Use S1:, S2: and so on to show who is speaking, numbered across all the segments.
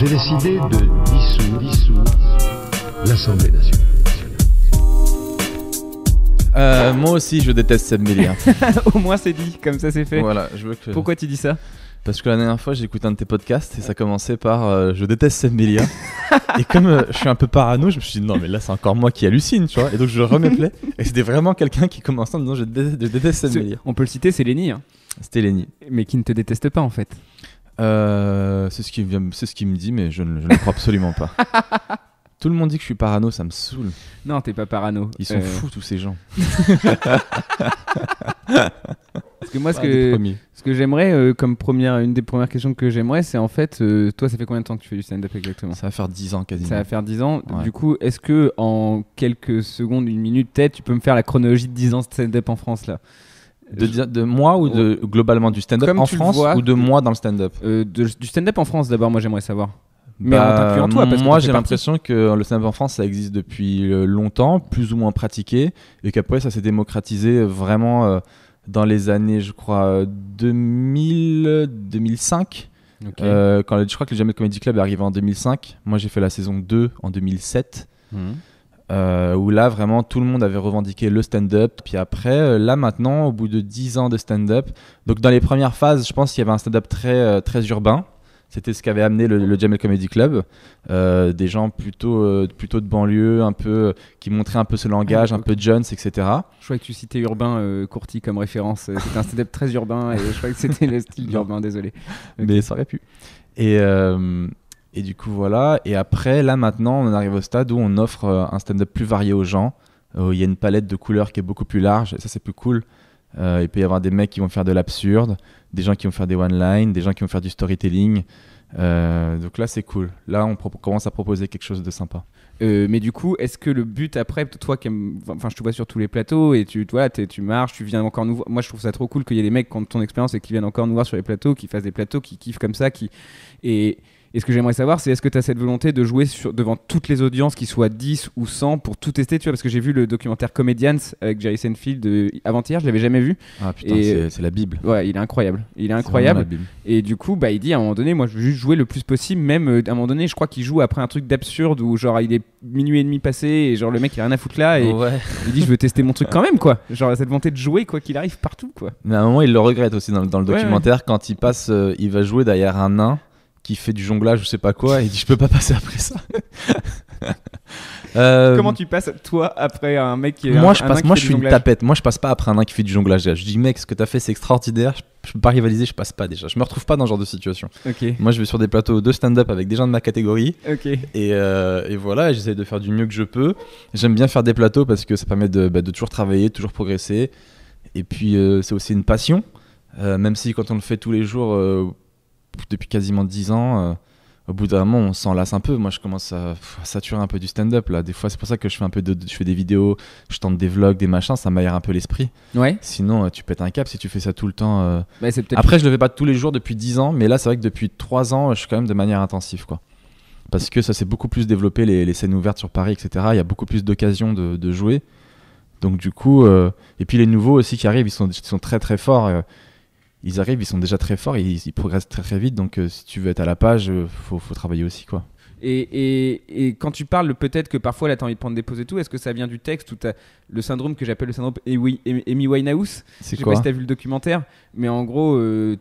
S1: j'ai décidé de
S2: dissoudre, l'Assemblée nationale. Euh, moi aussi, je déteste Seb Mélia. Hein. Au moins, c'est dit, comme ça, c'est fait. Voilà, je Pourquoi tu dis ça Parce que la dernière fois, j'ai écouté un de tes podcasts et ça commençait par euh, Je déteste Seb Mélia. Hein. et comme euh, je suis un peu parano, je me suis dit Non, mais là, c'est encore moi qui hallucine, tu vois. Et donc, je remets et c'était vraiment quelqu'un qui commençait en disant Je déteste, je déteste Seb On peut le citer, c'est Léni. Hein. C'était Léni. Mais qui ne te déteste pas, en fait. Euh, c'est ce qui c'est ce qui me dit, mais je ne, le crois absolument pas. Tout le monde dit que je suis parano, ça me saoule. Non, t'es pas parano. Ils sont euh. fous tous ces gens. moi, ce que,
S1: ce que j'aimerais, euh, comme première, une des premières questions que j'aimerais, c'est en fait, toi, ça fait combien de temps que tu fais du stand-up exactement Ça va faire 10 ans quasiment. Ça va faire 10 ans. Du coup, est-ce que en quelques secondes, une minute peut-être, tu peux me faire la chronologie de 10 ans de stand-up en France là de, moi ou de, globalement du stand-up en France ou de moi dans le stand-up euh, Du stand-up en France d'abord, moi j'aimerais
S2: savoir. Mais bah, en moi j'ai l'impression que le stand-up en France ça existe depuis euh, longtemps, plus ou moins pratiqué, et qu'après ça s'est démocratisé euh, vraiment dans les années, je crois, 2000, 2005. quand, je crois que le Jamais Comedy Club est arrivé en 2005. Moi j'ai fait la saison 2 en 2007. Euh, où là vraiment tout le monde avait revendiqué le stand-up. Puis après, euh, là maintenant, au bout de 10 ans de stand-up, donc dans les premières phases, je pense qu'il y avait un stand-up très, euh, très urbain. C'était ce qu'avait amené le, Jamel Comedy Club, des gens plutôt, plutôt de banlieue, un peu qui montraient un peu ce langage, un peu Jones, etc.
S1: Je crois que tu citais Urbain courti comme référence. C'était un
S2: stand-up très urbain et je crois que c'était le style urbain désolé. Mais ça aurait pu. Et, et du coup, voilà. Et après, là, maintenant, on arrive au stade où on offre euh, un stand-up plus varié aux gens. Euh, il y a une palette de couleurs qui est beaucoup plus large. Et ça, c'est plus cool. Euh, il peut y avoir des mecs qui vont faire de l'absurde, des gens qui vont faire des one-line, des gens qui vont faire du storytelling. donc là, c'est cool. Là, on commence à proposer quelque chose de sympa. mais du coup, est-ce que le but
S1: après, toi, qui enfin, je te vois sur tous les plateaux et tu, toi, tu marches, tu viens encore nous voir. Moi, je trouve ça trop cool qu'il y ait des mecs qui ont ton expérience et qui viennent encore nous voir sur les plateaux, qui fassent des plateaux, qui kiffent comme ça, qui et et ce que j'aimerais savoir, c'est est-ce que tu as cette volonté de jouer sur, devant toutes les audiences, qu'ils soient 10 ou 100, pour tout tester, tu vois, parce que j'ai vu le documentaire Comedians avec Jerry Seinfeld euh, avant-hier, je l'avais jamais vu. Ah putain, c'est la Bible. Ouais, il est incroyable. Il est incroyable. et du coup, bah, il dit à un moment donné, moi je veux juste jouer le plus possible, même euh, à un moment donné, je crois qu'il joue après un truc d'absurde où genre il est minuit et demi passé et genre le mec il a rien à foutre là et il dit je veux tester mon truc quand même quoi. Genre cette volonté de jouer quoi qu'il arrive partout quoi.
S2: Mais à un moment il le regrette aussi dans, le documentaire quand il passe, euh, il va jouer derrière un nain qui fait du jonglage ou je sais pas quoi et il dit je peux pas passer après ça. Euh, Comment tu passes
S1: toi après un mec qui est moi je passe moi je suis une tapette
S2: moi je passe pas après un qui fait du jonglage je dis mec ce que t'as fait c'est extraordinaire je, peux pas rivaliser je passe pas déjà je me retrouve pas dans ce genre de situation moi je vais sur des plateaux de stand-up avec des gens de ma catégorie euh, et, voilà j'essaie de faire du mieux que je peux j'aime bien faire des plateaux parce que ça permet de, bah, toujours travailler toujours progresser et puis euh, c'est aussi une passion même si quand on le fait tous les jours depuis quasiment 10 ans, euh, au bout d'un moment, on s'en lasse un peu. Moi, je commence à, saturer un peu du stand-up là. Des fois, c'est pour ça que je fais un peu de, je fais des vidéos, je tente des vlogs, des machins, ça m'aère un peu l'esprit. Ouais. Sinon, euh, tu pètes un cap si tu fais ça tout le temps. Euh. Bah, Après, je le fais pas tous les jours depuis 10 ans, mais là, c'est vrai que depuis 3 ans, je suis quand même de manière intensive, quoi. Parce que ça s'est beaucoup plus développé, les, les scènes ouvertes sur Paris, etc. Il y a beaucoup plus d'occasions de, jouer. Donc, du coup, et puis les nouveaux aussi qui arrivent, ils sont, sont très très forts ils arrivent, ils sont déjà très forts, ils, progressent très très vite. Donc euh, si tu veux être à la page, euh, faut, faut travailler aussi quoi.
S1: Et, quand tu parles, peut-être que parfois là, tu as envie de prendre des pauses et tout, est-ce que ça vient du texte ou le syndrome que j'appelle le syndrome Amy Winehouse Je sais quoi pas tu as vu le documentaire, mais en gros, 3-4 euh,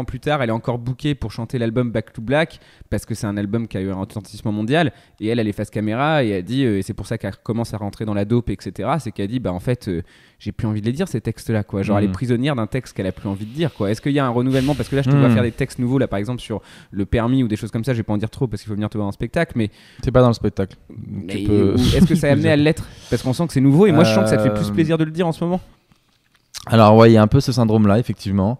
S1: ans plus tard, elle est encore bookée pour chanter l'album Back to Black, parce que c'est un album qui a eu un retentissement mondial, et elle, elle est face caméra, et a dit, euh, et c'est pour ça qu'elle commence à rentrer dans la dope, etc., c'est qu'elle dit, bah en fait, euh, j'ai plus envie de les dire ces textes-là, quoi. Genre, elle est mhm. prisonnière d'un texte qu'elle a plus envie de dire, quoi. Est-ce qu'il y a un renouvellement Parce que là, je te vois mhm. faire des textes nouveaux, là, par exemple, sur le permis ou des choses comme ça, je vais pas en dire trop, parce qu'il faut venir te voir en spectacle, mais. T'es pas dans le spectacle. Est-ce que ça a amené à l'être Parce qu'on sent que c'est nouveau, et moi, je sens que ça te fait plus plaisir de le dire en ce moment.
S2: Alors ouais, il y a un peu ce syndrome-là, effectivement.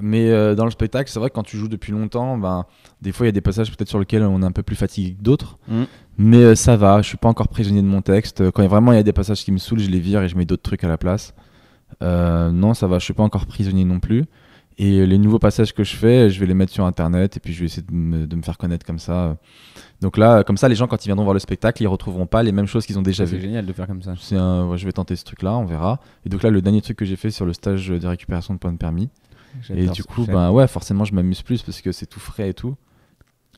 S2: Mais euh, dans le spectacle, c'est vrai que quand tu joues depuis longtemps, ben, des fois il y a des passages peut-être sur lesquels on est un peu plus fatigué que d'autres. Mm. Mais euh, ça va, je suis pas encore prisonnier de mon texte. Quand vraiment il y a des passages qui me saoulent, je les vire et je mets d'autres trucs à la place. Euh, non, ça va, je suis pas encore prisonnier non plus. Et euh, les nouveaux passages que je fais, je vais les mettre sur Internet et puis je vais essayer de me, faire connaître comme ça. Donc là, comme ça, les gens, quand ils viendront voir le spectacle, ils retrouveront pas les mêmes choses qu'ils ont déjà vues. C'est génial de faire comme ça. je vais tenter ce truc-là, on verra. Et donc là, le dernier truc que j'ai fait sur le stage de récupération de points de permis. Et du coup, ben, ouais, forcément, je m'amuse plus parce que c'est tout frais et tout.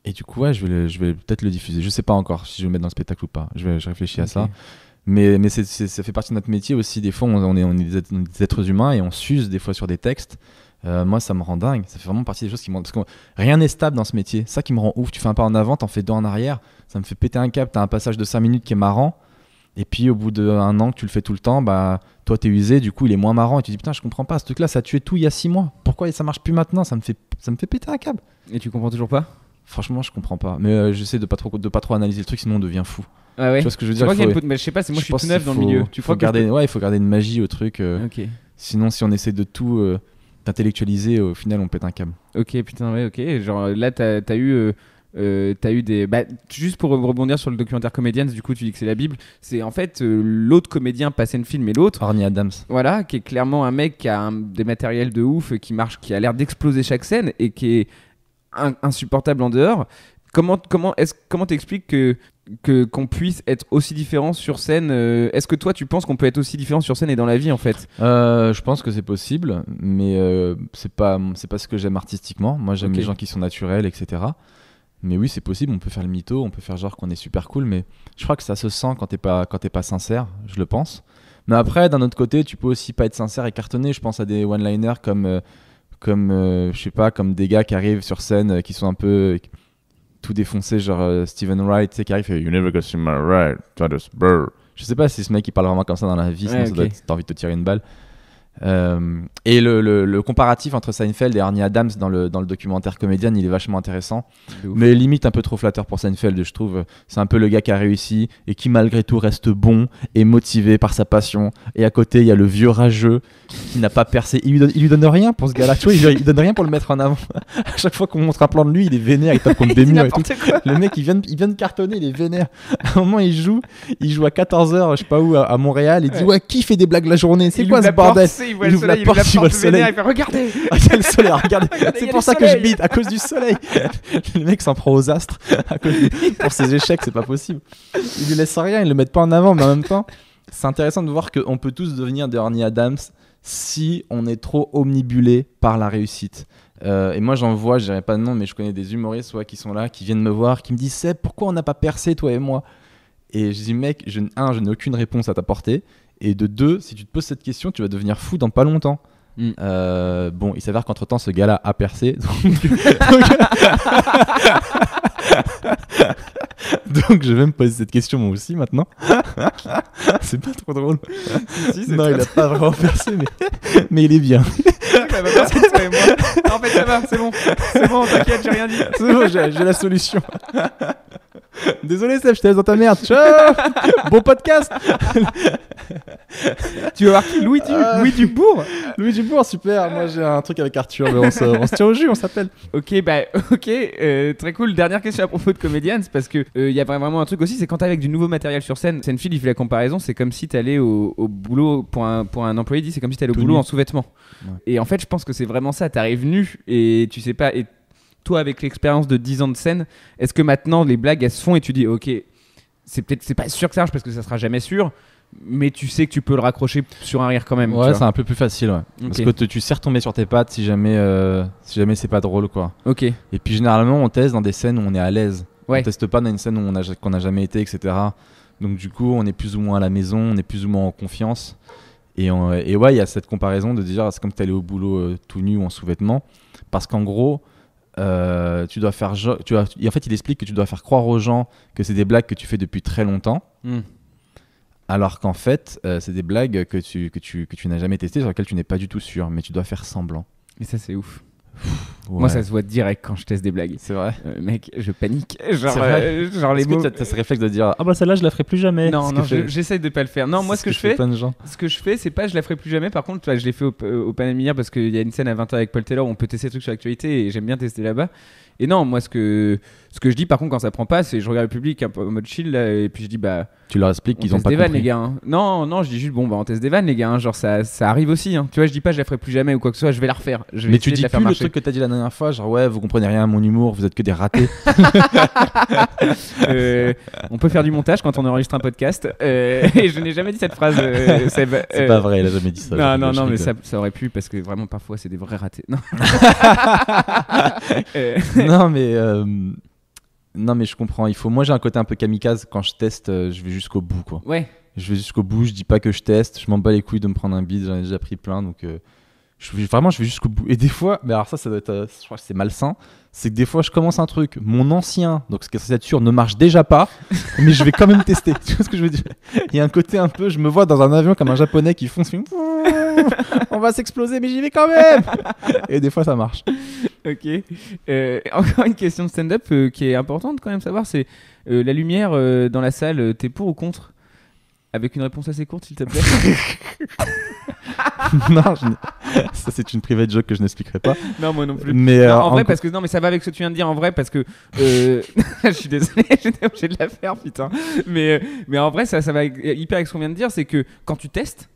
S2: Et du coup, ouais, je vais, je vais peut-être le diffuser. Je sais pas encore si je vais le mettre dans le spectacle ou pas. Je, vais, je réfléchis à ça. Mais, mais ça fait partie de notre métier aussi. Des fois, on, est, on est des êtres humains et on s'use des fois sur des textes. Euh, moi, ça me rend dingue. Ça fait vraiment partie des choses qui me Parce que rien n'est stable dans ce métier. Ça qui me rend ouf. Tu fais un pas en avant, t'en fais deux en arrière. Ça me fait péter un câble. T'as un passage de 5 minutes qui est marrant. Et puis, au bout d'un an que tu le fais tout le temps, bah, toi, t'es usé. Du coup, il est moins marrant. Et tu te dis, putain, je comprends pas. Ce truc-là, ça a tué tout il y a 6 mois. Pourquoi ça marche plus maintenant ça me, fait, ça me fait péter un câble. Et tu comprends toujours pas Franchement, je comprends pas. Mais euh, j'essaie de pas trop de pas trop analyser le truc, sinon on devient fou. Ah tu vois ce que je veux dire Je, je sais pas, moi je, suis tout neuf dans le milieu. Tu ouais, il faut garder une magie au truc. Euh. Sinon, si on essaie de tout, intellectualisé au final, on pète un câble.
S1: Ok, putain, ouais, ok. Genre là, t'as as eu. Euh, euh, eu des. Bah, juste pour rebondir sur le documentaire Comedians, du coup, tu dis que c'est la Bible. C'est en fait euh, l'autre comédien, pas film mais l'autre. Orny Adams. Voilà, qui est clairement un mec qui a des matériels de ouf, qui marche, qui a l'air d'exploser chaque scène et qui est insupportable en dehors. Comment est t'expliques que que qu'on puisse être aussi différent sur scène euh,
S2: Est-ce que toi tu penses qu'on peut être aussi différent sur scène et dans la vie en fait euh, Je pense que c'est possible, mais euh, c'est pas c'est ce que j'aime artistiquement. Moi j'aime les gens qui sont naturels, etc. Mais oui c'est possible, on peut faire le mytho, on peut faire genre qu'on est super cool, mais je crois que ça se sent quand t'es pas quand pas sincère, je le pense. Mais après d'un autre côté tu peux aussi pas être sincère et cartonner. Je pense à des one-liners comme comme je sais pas comme des gars qui arrivent sur scène qui sont un peu tout défoncé, genre euh, Steven Wright, tu sais, qui arrive, fait, You never go see my right, to spur Je sais pas si ce mec il parle vraiment comme ça dans la vie, sinon t'as envie de te tirer une balle. Euh, et le, comparatif entre Seinfeld et Arnie Adams dans le, dans le documentaire comédien il est vachement intéressant. Mais limite un peu trop flatteur pour Seinfeld, je trouve. C'est un peu le gars qui a réussi et qui malgré tout reste bon et motivé par sa passion. Et à côté, il y a le vieux rageux qui n'a pas percé. Il lui, donne, lui donne rien pour ce gars-là. Tu il lui donne rien pour le mettre en avant. à chaque fois qu'on montre un plan de lui, il est vénère, il tape contre des murs et tout. Le mec, il vient, de cartonner, il est vénère. À un moment, il joue, il joue à 14h, je sais pas où, à, Montréal. Il dit Ouais, qui fait des blagues la journée C'est quoi ce bordel il voit le soleil, la porte, il, voit le soleil. il fait regardez. Ah, soleil, regardez. c'est pour ça que je bite, à cause du soleil. le mec s'en prend aux astres pour ses échecs, c'est pas possible. Il lui laisse rien, il le met pas en avant, mais en même temps, c'est intéressant de voir qu'on peut tous devenir des Adams si on est trop omnibulé par la réussite. Euh, et moi, j'en vois, je dirais pas de nom, mais je connais des humoristes ouais, qui sont là, qui viennent me voir, qui me disent Seb, pourquoi on n'a pas percé, toi et moi Et je dis Mec, je, un, je n'ai aucune réponse à t'apporter. Et de deux, si tu te poses cette question, tu vas devenir fou dans pas longtemps. Mm. Euh, bon, il s'avère qu'entre temps, ce gars-là a percé. Donc... je vais me poser cette question moi aussi maintenant. c'est pas trop drôle. non, il a pas vraiment percé, mais, il est bien. Bah, en fait, ça va, c'est bon. C'est bon, t'inquiète, j'ai rien dit. C'est bon, j'ai la solution. Désolé, ça je te laisse dans ta merde. Ciao Bon podcast Tu vas voir qui Louis, du... Euh. Louis Dubourg Louis Dubourg, super. Moi, j'ai un truc avec Arthur, mais on se, tient au jus, on s'appelle. Ok, bah, ok. Euh, très cool. Dernière question
S1: à propos de Comedians, parce qu'il euh, il y a vraiment un truc aussi, c'est quand t'es avec du nouveau matériel sur scène, fille, il fait la comparaison, c'est comme si t'allais au, au boulot, pour un, pour un employé dit, c'est comme si t'allais au boulot en sous-vêtements. Et en fait, je pense que c'est vraiment ça. T'arrives nu et tu sais pas. Et toi, avec l'expérience de 10 ans de scène, est-ce que maintenant les blagues elles se font et tu dis ok, c'est peut-être c'est pas sûr que ça marche parce que ça sera jamais sûr, mais tu sais que tu peux le raccrocher sur un rire quand même. Ouais, c'est un peu plus facile, ouais. Parce que
S2: tu sais retomber sur tes pattes si jamais, euh, si jamais c'est pas drôle, quoi. Ok. Et puis généralement, on teste dans des scènes où on est à l'aise. Ouais. On teste pas dans une scène où on a, qu'on n'a jamais été, etc. Donc du coup, on est plus ou moins à la maison, on est plus ou moins en confiance. Et, et ouais, il y a cette comparaison de dire, c'est comme si allais au boulot euh, tout nu ou en sous-vêtements. Parce qu'en gros, euh, tu dois faire. Tu en fait, il explique que tu dois faire croire aux gens que c'est des blagues que tu fais depuis très longtemps. Hmm. Alors qu'en fait, euh, c'est des blagues que tu, que tu n'as jamais testées, sur lesquelles tu n'es pas du tout sûr, mais tu dois faire semblant.
S1: Et ça, c'est ouf. Moi, ça se
S2: voit direct quand je teste des blagues. C'est vrai. Euh, mec, je panique.
S1: Genre, euh, genre les mots. Tu ce ce réflexe de dire Ah bah celle-là, je la ferai plus jamais Non, non, j'essaye de pas le faire. Non, moi, ce que, je fais, ce que je fais, c'est pas je la ferai plus jamais. Par contre, je l'ai fait au, euh, au Panamia parce qu'il y a une scène à 20h avec Paul Taylor où on peut tester des trucs sur l'actualité et j'aime bien tester là-bas. Et non, moi, ce que, ce que je dis, par contre, quand ça prend pas, c'est je regarde le public un peu en mode chill et puis je dis Bah. Tu
S2: leur expliques qu'ils ont pas des compris. vannes, les gars.
S1: Hein. Non, non, je dis juste Bon, bah, on teste des vannes, les gars. Hein. Genre, ça, ça arrive aussi. Hein. Tu vois, je dis pas je la ferai plus jamais ou quoi que ce soit, je vais la refaire. Je Mais tu dis plus le truc
S2: que dit dernière fois, genre ouais, vous comprenez rien à mon humour, vous êtes que des ratés. Euh, on peut faire du montage quand on enregistre un podcast. Euh, et je n'ai jamais dit cette phrase. Euh, c'est pas vrai, il a jamais dit ça. Non, non, non, mais ça,
S1: aurait pu parce que vraiment parfois c'est des
S2: vrais ratés. Non, mais. Non mais je comprends, il faut moi j'ai un côté un peu kamikaze quand je teste, je vais jusqu'au bout quoi. Ouais. Je vais jusqu'au bout, je dis pas que je teste, je m'en bats les couilles de me prendre un bide, j'en ai déjà pris plein donc vraiment, je vais jusqu'au bout. Et des fois, mais alors ça, ça doit être, euh, je crois que c'est malsain. C'est que des fois, je commence un truc, mon ancien, donc ce qui est sûr, ne marche déjà pas, mais je vais quand même tester. Tu vois ce que je veux dire Il y a un côté un peu, je me vois dans un avion comme un japonais qui fonce, on va s'exploser, mais j'y vais quand même Et des fois, ça marche.
S1: Ok. Euh, encore une question de stand-up euh, qui est importante quand même savoir, c'est la lumière dans la salle, t'es pour ou contre Avec une réponse assez courte, s'il te plaît. non,
S2: ça, c'est une private joke que je n'expliquerai pas. Non, moi non plus. Mais euh, en, vrai, parce
S1: que non, mais ça va avec ce que tu viens de dire. En vrai, parce que euh, je suis désolé, j'étais obligé de la faire, putain. Mais euh, mais en vrai, ça, ça va hyper avec ce qu'on vient de dire, c'est que quand tu testes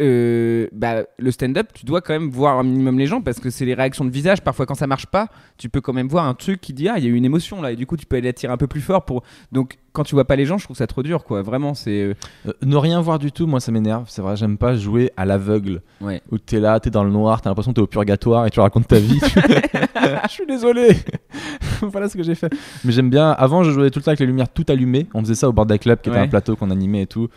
S1: euh, bah, le stand-up, tu dois quand même voir un minimum les gens parce que c'est les réactions de visage. Parfois, quand ça marche pas, tu peux quand même voir un truc qui dit Ah, il y a eu une émotion là, et du coup, tu peux
S2: aller la un peu plus fort. pour Donc, quand tu vois pas les gens, je trouve ça trop dur, quoi. Vraiment, c'est. Euh, euh, ne rien voir du tout, moi, ça m'énerve. C'est vrai, j'aime pas jouer à l'aveugle. Ouais. Où t'es là, t'es dans le noir, t'as l'impression que t'es au purgatoire et tu racontes ta vie. je suis désolé Voilà ce que j'ai fait. Mais j'aime bien. Avant, je jouais tout le temps avec les lumières tout allumées. On faisait ça au bord des club qui était un plateau qu'on animait et tout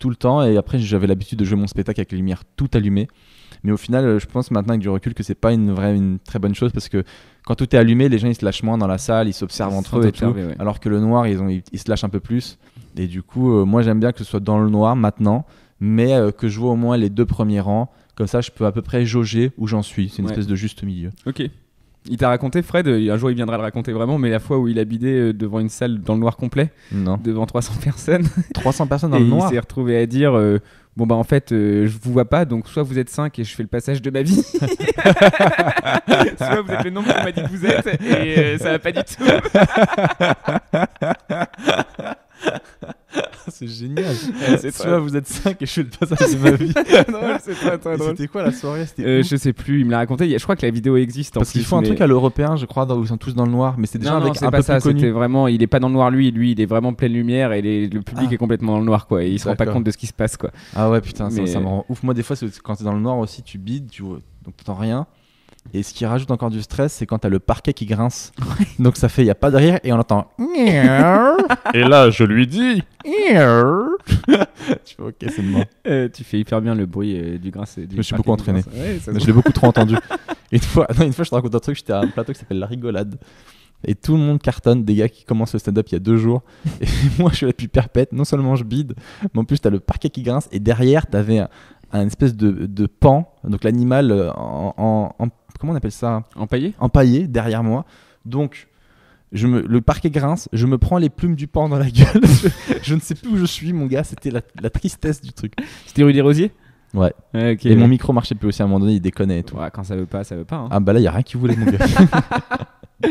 S2: tout le temps. Et après, j'avais l'habitude de jouer mon spectacle avec les lumières tout allumées. Mais au final, je pense maintenant avec du recul que c'est pas une vraie, une très bonne chose parce que quand tout est allumé, les gens ils se lâchent moins dans la salle, ils s'observent entre eux et tout. Alors que le noir, ils, ont, ils, se lâchent un peu plus. Et du coup, euh, moi j'aime bien que ce soit dans le noir maintenant, mais euh, que je vois au moins les deux premiers rangs. Comme ça, je peux à peu près jauger où j'en suis. C'est une espèce de juste milieu.
S1: Ok. Il t'a raconté, Fred, euh, un jour il viendra le raconter vraiment, mais la fois où il a bidé euh, devant une salle dans le noir complet, devant 300 personnes. 300 personnes dans le noir. Il s'est retrouvé à dire euh, Bon, bah en fait, je vous vois pas, donc soit vous êtes 5 et je fais le passage de ma vie, soit vous êtes le nombre qu'on m'a dit que vous êtes, et ça va pas du tout. c'est génial. Eh, vous êtes cinq et je suis le passage de ma vie. C'était quoi la soirée euh, Je sais plus, il me l'a raconté. Je crois que la vidéo existe. Parce qu'ils font un truc à
S2: l'européen, je crois, où ils sont tous dans le noir. Mais c'est déjà un pas Vraiment,
S1: il est pas dans le noir lui. Lui, il est vraiment pleine lumière et le public ah. est complètement dans le noir, quoi. Et il se rend pas compte de ce qui se passe, quoi.
S2: Ah ouais, putain, ça, me rend ouf. Moi, des fois, quand t'es dans le noir aussi, tu bides, tu vois, donc t'entends rien. Et ce qui rajoute encore du stress, c'est quand t'as le parquet qui grince. Donc ça fait, il n'y a pas derrière et on entend. et là, je lui dis. tu fais, c'est euh, hyper bien le bruit euh, du grince. Euh, du je suis beaucoup entraîné. je l'ai beaucoup trop entendu. une fois, une fois, je te raconte un truc, j'étais à un plateau qui s'appelle La Rigolade. Et tout le monde cartonne, des gars qui commencent le stand-up il y a deux jours. Et moi, je suis la plus perpète. Non seulement je bide, mais en plus, t'as le parquet qui grince. Et derrière, t'avais un, un espèce de, de pan, donc l'animal euh, en, Comment on appelle ça en en Empaillé derrière moi. Donc. Je me, le parquet grince, je me prends les plumes du pan dans la gueule. je, ne sais plus où je suis, mon gars. C'était la, tristesse du truc. C'était rue des Rosiers Ouais. et mon micro marchait plus aussi à un moment donné, il déconnait et tout. quand ça veut pas, ça veut pas. Hein. Ah bah là, il n'y a rien qui voulait, mon gars.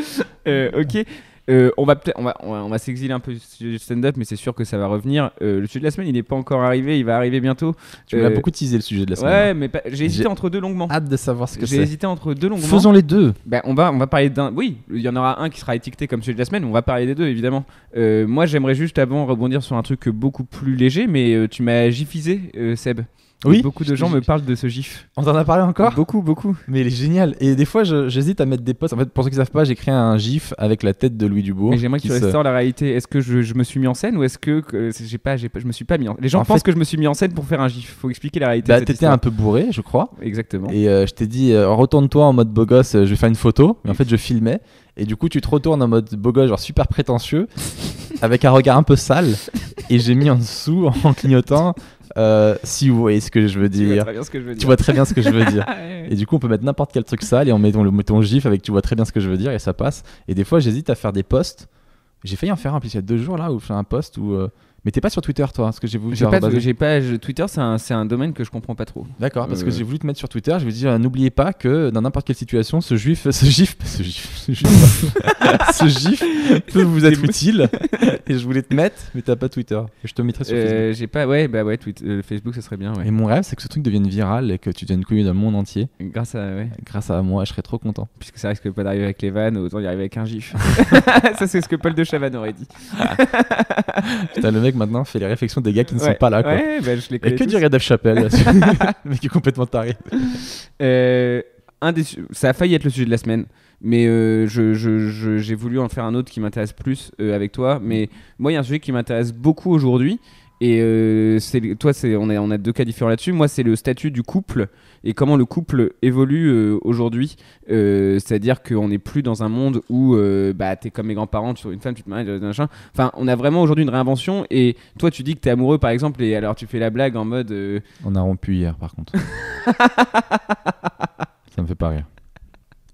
S2: euh, ok, euh, on va peut-être, on
S1: va, on va, s'exiler un peu du stand-up, mais c'est sûr que ça va revenir. Euh, le sujet de la semaine, il n'est pas encore arrivé, il va arriver bientôt. Tu euh, beaucoup teasé le sujet de la semaine. Ouais, mais j'ai hésité entre deux longuement. Hâte de savoir ce que j'ai c'est. J'ai hésité entre deux longuement. Faisons les deux. Ben, on va, on va parler d'un. Oui, il y en aura un qui sera étiqueté comme sujet de la semaine. On va parler des deux, évidemment. Euh, moi, j'aimerais juste avant rebondir sur un truc beaucoup plus léger, mais tu m'as gifisé, Seb. Oui. beaucoup de gens me parlent de ce gif.
S2: On t'en a parlé encore Beaucoup, beaucoup. Mais il est génial. Et des fois, j'hésite à mettre des posts. En fait, pour ceux qui ne savent pas, j'ai créé un gif avec la tête de Louis Dubourg. Mais j'aimerais que tu
S1: la réalité. Est-ce que je, me suis mis en scène ou est-ce que, je j'ai pas, j'ai je me suis pas mis en Les gens pensent que je me suis mis en scène pour faire un gif. Faut expliquer la réalité. Bah, t'étais un peu
S2: bourré, je crois. Exactement. Et euh, je t'ai dit, euh, retourne-toi en mode beau gosse, euh, je vais faire une photo. Mais en fait, je filmais. Et du coup, tu te retournes en mode beau gosse, genre super prétentieux. avec un regard un peu sale, et j'ai mis en dessous en clignotant. Euh, si vous voyez ce que je veux dire, tu vois très bien ce que je veux dire. Ah et du coup, on peut mettre n'importe quel truc sale et on met le gif avec tu vois très bien ce que je veux dire et ça passe. Et des fois, j'hésite à faire des posts. J'ai failli en faire un, puis il y a deux jours là où je fais un post où euh, mais t'es pas sur Twitter, toi, parce hein, que j'ai voulu. pas, Twitter, c'est un, domaine que je comprends pas trop. D'accord, parce que euh. j'ai voulu te mettre sur Twitter. Je vais dire, n'oubliez pas que dans n'importe quelle situation, ce juif, ce gif, ce gif, ce gif, peut vous être utile. et je voulais te mettre, mais t'as pas Twitter. je te mettrai sur euh, Facebook. J'ai pas, ouais, bah ouais, euh,
S1: Facebook, ça serait bien. Et
S2: mon rêve, c'est que ce truc devienne viral et que tu deviennes connu dans le monde entier. Grâce à, Grâce à moi, je serais trop content. Puisque ça risque pas d'arriver avec les vannes, autant y arriver avec un gif.
S1: ça, c'est ce que Paul de Chavannes aurait dit.
S2: Ah. Putain, le maintenant fait les réflexions des gars qui ne sont pas là. Quoi. Bah, et que dirait Dave Chappelle Chapelle, le mec est complètement taré. Euh, un des
S1: ça a failli être le sujet de la semaine, mais euh, je, j'ai voulu en faire un autre qui m'intéresse plus euh, avec toi. Mais moi, il y a un sujet qui m'intéresse beaucoup aujourd'hui. Et c'est, toi, c'est, on, a, on a deux cas différents là-dessus. Moi, c'est le statut du couple et comment le couple évolue euh, aujourd'hui. Euh, c'est-à-dire qu'on n'est plus dans un monde où euh, bah, tu es comme mes grands-parents, tu es une femme, tu te maries, machin. Enfin, on a vraiment aujourd'hui une réinvention. Et toi, tu dis que tu es amoureux, par exemple, et alors tu fais la blague en
S2: mode. On a rompu hier, par contre. Ça me fait pas rire.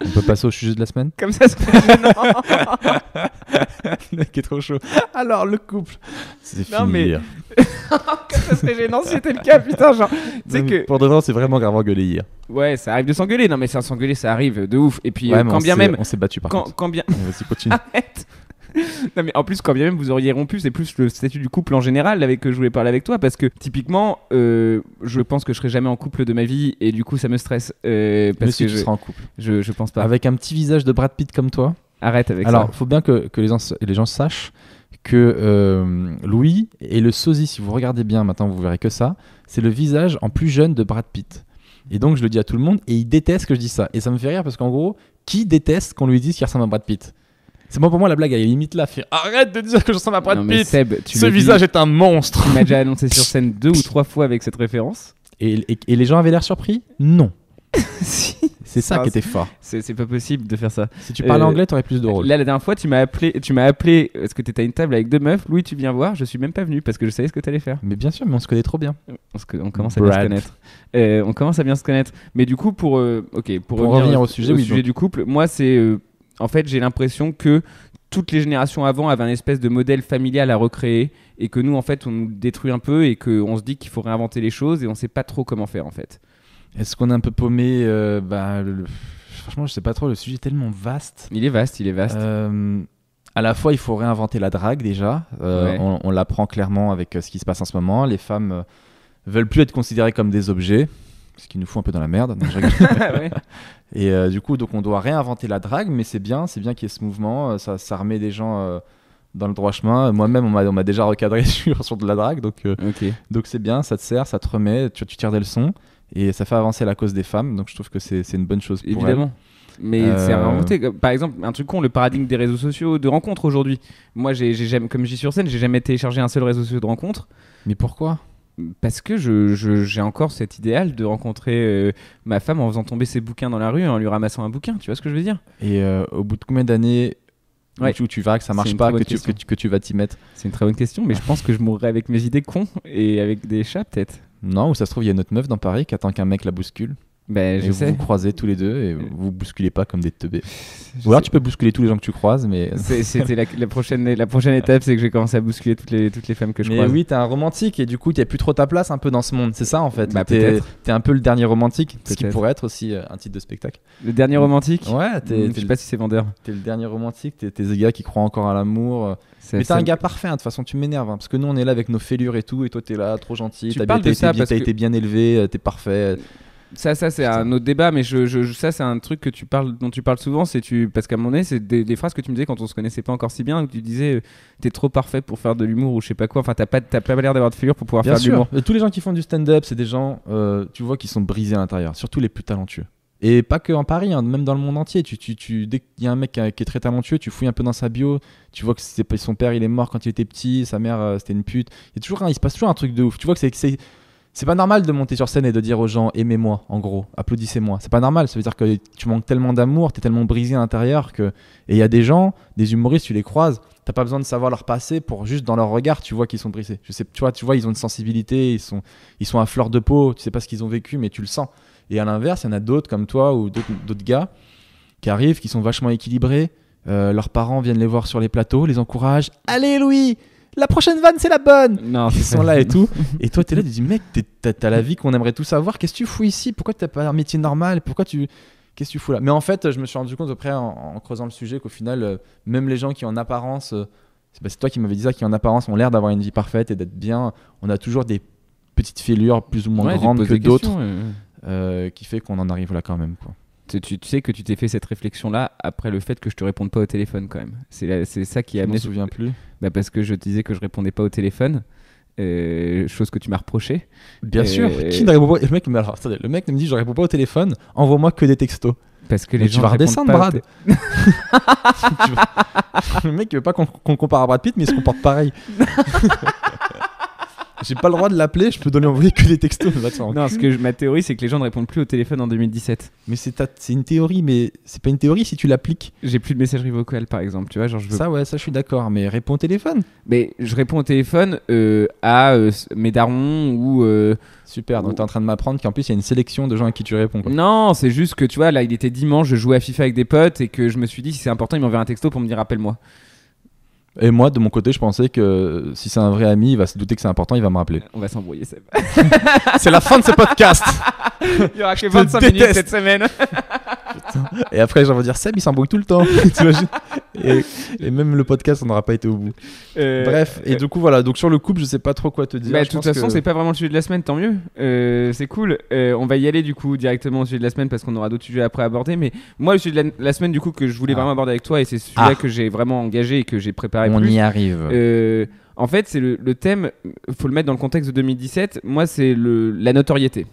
S2: On peut passer au sujet de la semaine Comme ça, c'est Le mec est trop chaud. Alors, le couple. C'est fini. Non, mais. Comme oh, ça serait gênant si c'était le cas, putain, genre. que... Pour de vrai, c'est vraiment grave engueulé hier.
S1: Ouais, ça arrive de s'engueuler. Non, mais ça s'engueuler, ça arrive de ouf. Et puis, euh, quand bien même. On s'est battu par quand, contre. Quand bien.
S2: Vas-y, continue. Arrête
S1: non, mais en plus, quand bien même vous auriez rompu, c'est plus le statut du couple en général avec que euh, je voulais parler avec toi parce que typiquement, euh, je pense que je serai jamais en couple de ma vie et du coup, ça me stresse. Euh, parce que je seras en couple. Je, pense pas.
S2: Avec un petit visage de Brad Pitt comme toi. Arrête avec ça. Alors, faut bien que, que les, gens, les gens sachent que Louis est le sosie, si vous regardez bien maintenant, vous verrez que ça, c'est le visage en plus jeune de Brad Pitt. Et donc je le dis à tout le monde, et il déteste que je dise ça. Et ça me fait rire parce qu'en gros, qui déteste qu'on lui dise qu'il ressemble à Brad Pitt c'est moi pour moi la blague, elle est limite là. Fait, Arrête de dire que je sens ma Brad Pitt. Ce visage est un monstre. Tu m'as déjà annoncé sur scène deux ou trois fois
S1: avec cette référence. Et, les gens avaient l'air surpris Non. C'est ça ah, qui était fort. c'est pas possible de faire ça. Si tu parlais anglais, euh, anglais, t'aurais plus de rôle. Là, la dernière fois, tu m'as appelé, tu m'as appelé parce que t'étais à une table avec deux meufs. Louis, tu viens voir. Je suis même pas venu parce que je savais ce que t'allais faire. Mais bien sûr, mais on se connaît trop bien. on commence à bien se connaître. Euh, on commence à bien se connaître. Mais du coup, pour euh, ok, pour, revenir au sujet, du couple, moi c'est en fait, j'ai l'impression que toutes les générations avant avaient un espèce de modèle familial à recréer et que nous, en fait, on nous détruit un peu et qu'on se dit qu'il faut réinventer les choses et on ne sait pas trop comment faire, en fait. Est-ce qu'on a un peu paumé euh, bah,
S2: Franchement, je ne sais pas trop, le sujet est tellement vaste. Il est vaste, il est vaste. Euh, à la fois, il faut réinventer la drague déjà. Euh, on, l'apprend clairement avec ce qui se passe en ce moment. Les femmes veulent plus être considérées comme des objets ce qui nous fout un peu dans la merde. Ah et euh, du coup, donc on doit réinventer la drague, mais c'est bien, c'est bien qu'il y ait ce mouvement, euh, ça, remet des gens euh, dans le droit chemin. Moi-même, on m'a déjà recadré sur, sur de la drague, donc donc c'est bien, ça te sert, ça te remet, tu, tires des leçons, et ça fait avancer la cause des femmes, donc je trouve que c'est une bonne chose. Pour Évidemment. Mais c'est à inventé.
S1: Par exemple, un truc con, le paradigme des réseaux sociaux de rencontre aujourd'hui. Moi, j'ai, comme je suis sur scène, j'ai jamais téléchargé un seul réseau social de rencontre. Mais pourquoi parce que j'ai encore cet idéal de rencontrer euh, ma femme en faisant tomber ses bouquins dans la rue, en lui ramassant un bouquin, tu vois ce que je veux dire Et euh, au bout de combien d'années tu vas, que ça marche pas, que tu, vas t'y mettre C'est une très bonne question, mais je pense que je mourrai avec mes idées cons et avec des chats peut-être.
S2: Non, ou ça se trouve, il y a une autre meuf dans Paris qui attend qu'un mec la bouscule. Ben, je vous croisez tous les deux et vous bousculez pas comme des teubés. Ou alors tu peux bousculer tous les gens que tu croises, mais. C'était
S1: la, prochaine, la
S2: prochaine étape, c'est que j'ai commencé à bousculer toutes les, toutes les femmes que je croise. Mais oui, t'es un romantique et du coup, t'as plus trop ta place un peu dans ce monde. C'est ça en fait. Bah, tu t'es un peu le dernier romantique, ce qui pourrait être aussi euh, un titre de spectacle. Le dernier romantique Ouais, t'es. Hmm, sais pas si c'est vendeur. T'es le dernier romantique, t'es des gars qui croient encore à l'amour. Euh. Mais t'es un gars parfait, hein, de toute façon, tu m'énerves. Hein, parce que nous, on est là avec nos fêlures et tout, et toi, t'es là, trop gentil, t'as été, bien, bien élevé, euh, t'es parfait
S1: ça, ça c'est un autre débat, mais je, ça c'est un truc que tu parles, dont tu parles souvent, c'est tu, parce qu'à mon nez, c'est des, phrases que tu me disais quand on se connaissait pas encore si bien, tu disais euh, t'es trop parfait pour faire de l'humour ou je sais pas quoi. Enfin, t'as pas, as pas l'air d'avoir de figure pour pouvoir faire de l'humour.
S2: Tous les gens qui font du stand-up, c'est des gens, euh, tu vois, qui sont brisés à l'intérieur, surtout les plus talentueux. Et pas que en Paris, hein, même dans le monde entier. Tu, tu, dès qu'il y a un mec qui, est très talentueux, tu fouilles un peu dans sa bio, tu vois que son père il est mort quand il était petit, sa mère euh, c'était une pute. Il, y a toujours, il se passe toujours un truc de ouf. Tu vois que c'est c'est pas normal de monter sur scène et de dire aux gens aimez-moi, en gros, applaudissez-moi. C'est pas normal. Ça veut dire que tu manques tellement d'amour, t'es tellement brisé à l'intérieur que. Et il y a des gens, des humoristes, tu les croises, t'as pas besoin de savoir leur passé pour juste dans leur regard, tu vois qu'ils sont brisés. Je sais, tu vois, tu vois, ils ont une sensibilité, ils sont, ils sont à fleur de peau. Tu sais pas ce qu'ils ont vécu, mais tu le sens. Et à l'inverse, il y en a d'autres comme toi ou d'autres gars qui arrivent, qui sont vachement équilibrés. Euh, leurs parents viennent les voir sur les plateaux, les encouragent. Allez Louis, la prochaine vanne, c'est la bonne. Non, ils sont là et tout. Et toi, t'es là, tu dis, mec, t'as la vie qu'on aimerait tous avoir. Qu'est-ce que tu fous ici Pourquoi t'as pas un métier normal Pourquoi tu. Qu'est-ce que tu fous là Mais en fait, je me suis rendu compte après, en, creusant le sujet, qu'au final, euh, même les gens qui, en apparence, euh, c'est toi qui m'avais dit ça, qui, en apparence, ont l'air d'avoir une vie parfaite et d'être bien, on a toujours des petites fêlures plus ou moins grandes que d'autres, euh, qui fait qu'on en arrive là quand même. Quoi tu, sais que
S1: tu t'es fait cette réflexion-là après le fait que je te réponde pas au téléphone quand même. C'est ça qui a amené. Je me souviens plus. Bah parce que je te disais que je répondais pas au téléphone. Euh, chose que tu m'as reproché. Bien sûr. Euh,
S2: le mec, me dit je réponds pas au téléphone, envoie-moi que des textos. Parce que les gens. Tu vas redescendre, Brad. le mec, il veut pas qu'on compare à Brad Pitt, mais il se comporte pareil. J'ai pas le droit de l'appeler, je peux lui envoyer que les textos. non, ce que ma théorie, c'est que les gens ne répondent plus au téléphone en 2017. Mais c'est une théorie,
S1: mais c'est pas une théorie si tu l'appliques. J'ai plus de messagerie vocale, par exemple, tu vois. Genre, je veux... Ça, ouais, ça, je suis d'accord, mais réponds au téléphone. Mais je réponds au téléphone euh, à euh, mes darons ou. Euh, Super, donc tu t'es en train de m'apprendre qu'en plus, il y a une sélection de gens à qui tu réponds. Quoi. Non, c'est juste que, tu vois, là, il était dimanche, je jouais à FIFA avec des potes et que je me suis dit, si c'est important, il m'enverrait un texto pour me dire rappelle-moi.
S2: Et moi, de mon côté, je pensais que si c'est un vrai ami, il va se douter que c'est important, il va me rappeler. On va s'embrouiller, Seb. c'est la fin de ce podcast. Il y aura que 25 minutes cette semaine. Hein. Et après, j'ai envie dire, Seb, il s'embrouille tout le temps. et, même le podcast, on n'aura pas été au bout. Euh, Bref, et euh, du coup, voilà. Donc, sur le couple, je sais pas trop quoi te dire. Bah, de toute façon, c'est pas
S1: vraiment le sujet de la semaine, tant mieux. Euh, c'est cool. on va y aller, du coup, directement au sujet de la semaine parce qu'on aura d'autres sujets après à aborder. Mais moi, le sujet de la, semaine, du coup, que je voulais ah. vraiment aborder avec toi, et c'est celui-là ah. que j'ai vraiment engagé et que j'ai préparé. On y arrive. en fait, c'est le, le thème, faut le mettre dans le contexte de 2017. Moi, c'est la notoriété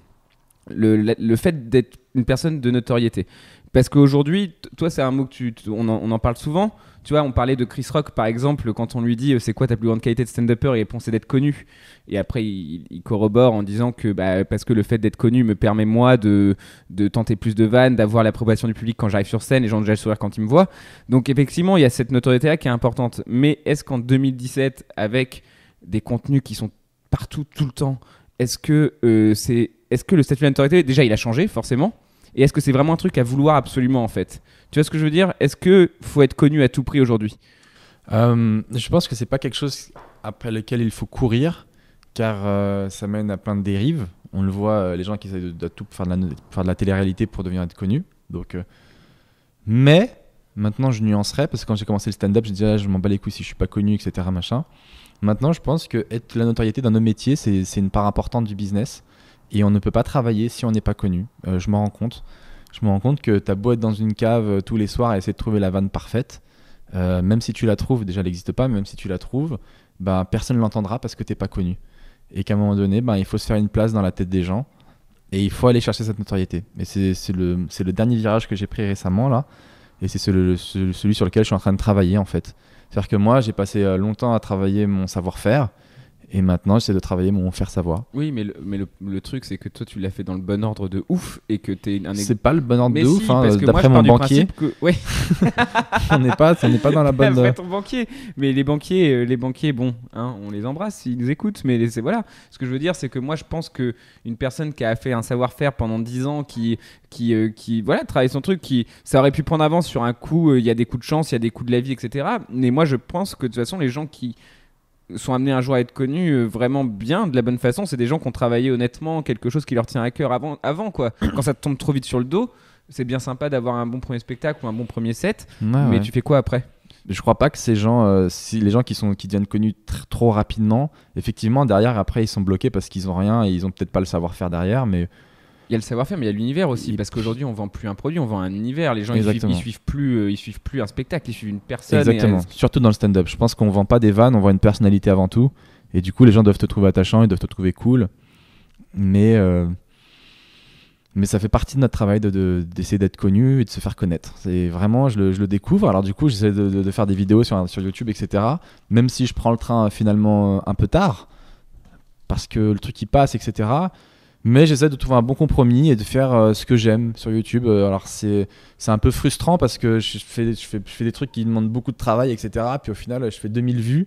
S1: le, le fait d'être une personne de notoriété. Parce qu'aujourd'hui, toi, c'est un mot que tu, on en, on, en, parle souvent. Tu vois, on parlait de Chris Rock, par exemple, quand on lui dit euh, c'est quoi ta plus grande qualité de stand-upper, il répond c'est d'être connu. Et après, il, corrobore en disant que bah, parce que le fait d'être connu me permet, moi, de, de tenter plus de vannes, d'avoir l'approbation du public quand j'arrive sur scène, les gens ont déjà le sourire quand ils me voient. Donc, effectivement, il y a cette notoriété-là qui est importante. Mais est-ce qu'en 2017, avec des contenus qui sont partout, tout le temps, est-ce que euh, c'est est-ce que le statut d'autorité, déjà, il a changé, forcément Et est-ce que c'est vraiment un truc à vouloir absolument, en fait Tu vois ce que je veux dire Est-ce que faut être connu à tout prix aujourd'hui euh, Je pense
S2: que c'est pas quelque chose après lequel il faut courir, car euh, ça mène à plein de dérives. On le voit, euh, les gens qui essayent de, tout faire de, la, télé-réalité pour devenir être connus. Donc, mais maintenant, je nuancerai parce que quand j'ai commencé le stand-up, je disais, ah, je m'en bats les couilles si je suis pas connu, etc. Machin. Maintenant, je pense que être la notoriété dans nos métiers, c'est une part importante du business. Et on ne peut pas travailler si on n'est pas connu. Euh, je m'en rends compte. Je me rends compte que t'as beau être dans une cave euh, tous les soirs et essayer de trouver la vanne parfaite, euh, même si tu la trouves, déjà elle n'existe pas, mais même si tu la trouves, bah, personne ne l'entendra parce que t'es pas connu. Et qu'à un moment donné, ben, il faut se faire une place dans la tête des gens et il faut aller chercher cette notoriété. Et c'est le, le, dernier virage que j'ai pris récemment là, et c'est celui, celui sur lequel je suis en train de travailler en fait. C'est-à-dire que moi, j'ai passé longtemps à travailler mon savoir-faire, et maintenant, j'essaie de travailler mon faire savoir.
S1: Oui, mais le, mais le, truc, c'est que toi, tu l'as fait dans le bon ordre de ouf et que t'es un. C'est pas le bon ordre mais de ouf, hein, d'après mon banquier. Que... Ça on n'est pas, ça n'est pas dans la bonne. Après ton banquier, mais les banquiers, euh, les banquiers, bon, hein, on les embrasse, ils nous écoutent, mais c'est voilà. Ce que je veux dire, c'est que moi, je pense que une personne qui a fait un savoir-faire pendant 10 ans, qui, qui, euh, qui, voilà, travaille son truc, qui, ça aurait pu prendre avance sur un coup. Euh, il y a des coups de chance, il y a des coups de la vie, etc. Mais moi, je pense que de toute façon, les gens qui sont amenés un jour à être connus euh, vraiment bien, de la bonne façon. C'est des gens qui ont travaillé honnêtement quelque chose qui leur tient à cœur avant, avant quoi. Quand ça te tombe trop vite sur le dos, c'est bien sympa d'avoir un bon premier spectacle ou un bon premier set, mais tu
S2: fais quoi après je crois pas que ces gens, euh, si les gens qui sont qui deviennent connus trop rapidement, effectivement derrière après ils sont bloqués parce qu'ils ont rien et ils ont peut-être pas le savoir-faire derrière, mais il y a le savoir-faire,
S1: mais il y a l'univers aussi. Parce
S2: qu'aujourd'hui, on vend plus un produit, on vend un univers. Les
S1: gens, ils suivent, suivent, plus, euh, ils suivent plus un spectacle, ils suivent une personne. Exactement.
S2: Surtout dans le stand-up. Je pense qu'on vend pas des vannes, on vend une personnalité avant tout. Et du coup, les gens doivent te trouver attachant, ils doivent te trouver cool. Mais, euh, mais ça fait partie de notre travail d'essayer de, d'essayer d'être connu et de se faire connaître. C'est vraiment, je le, je le, découvre. Alors du coup, j'essaie de, faire des vidéos sur, sur YouTube, etc. Même si je prends le train euh, finalement un peu tard, parce que le truc qui passe, etc. Mais j'essaie de trouver un bon compromis et de faire euh, ce que j'aime sur YouTube. Euh, alors c'est un peu frustrant parce que je fais, je, fais, je fais des trucs qui demandent beaucoup de travail, etc. Puis au final, je fais 2000 vues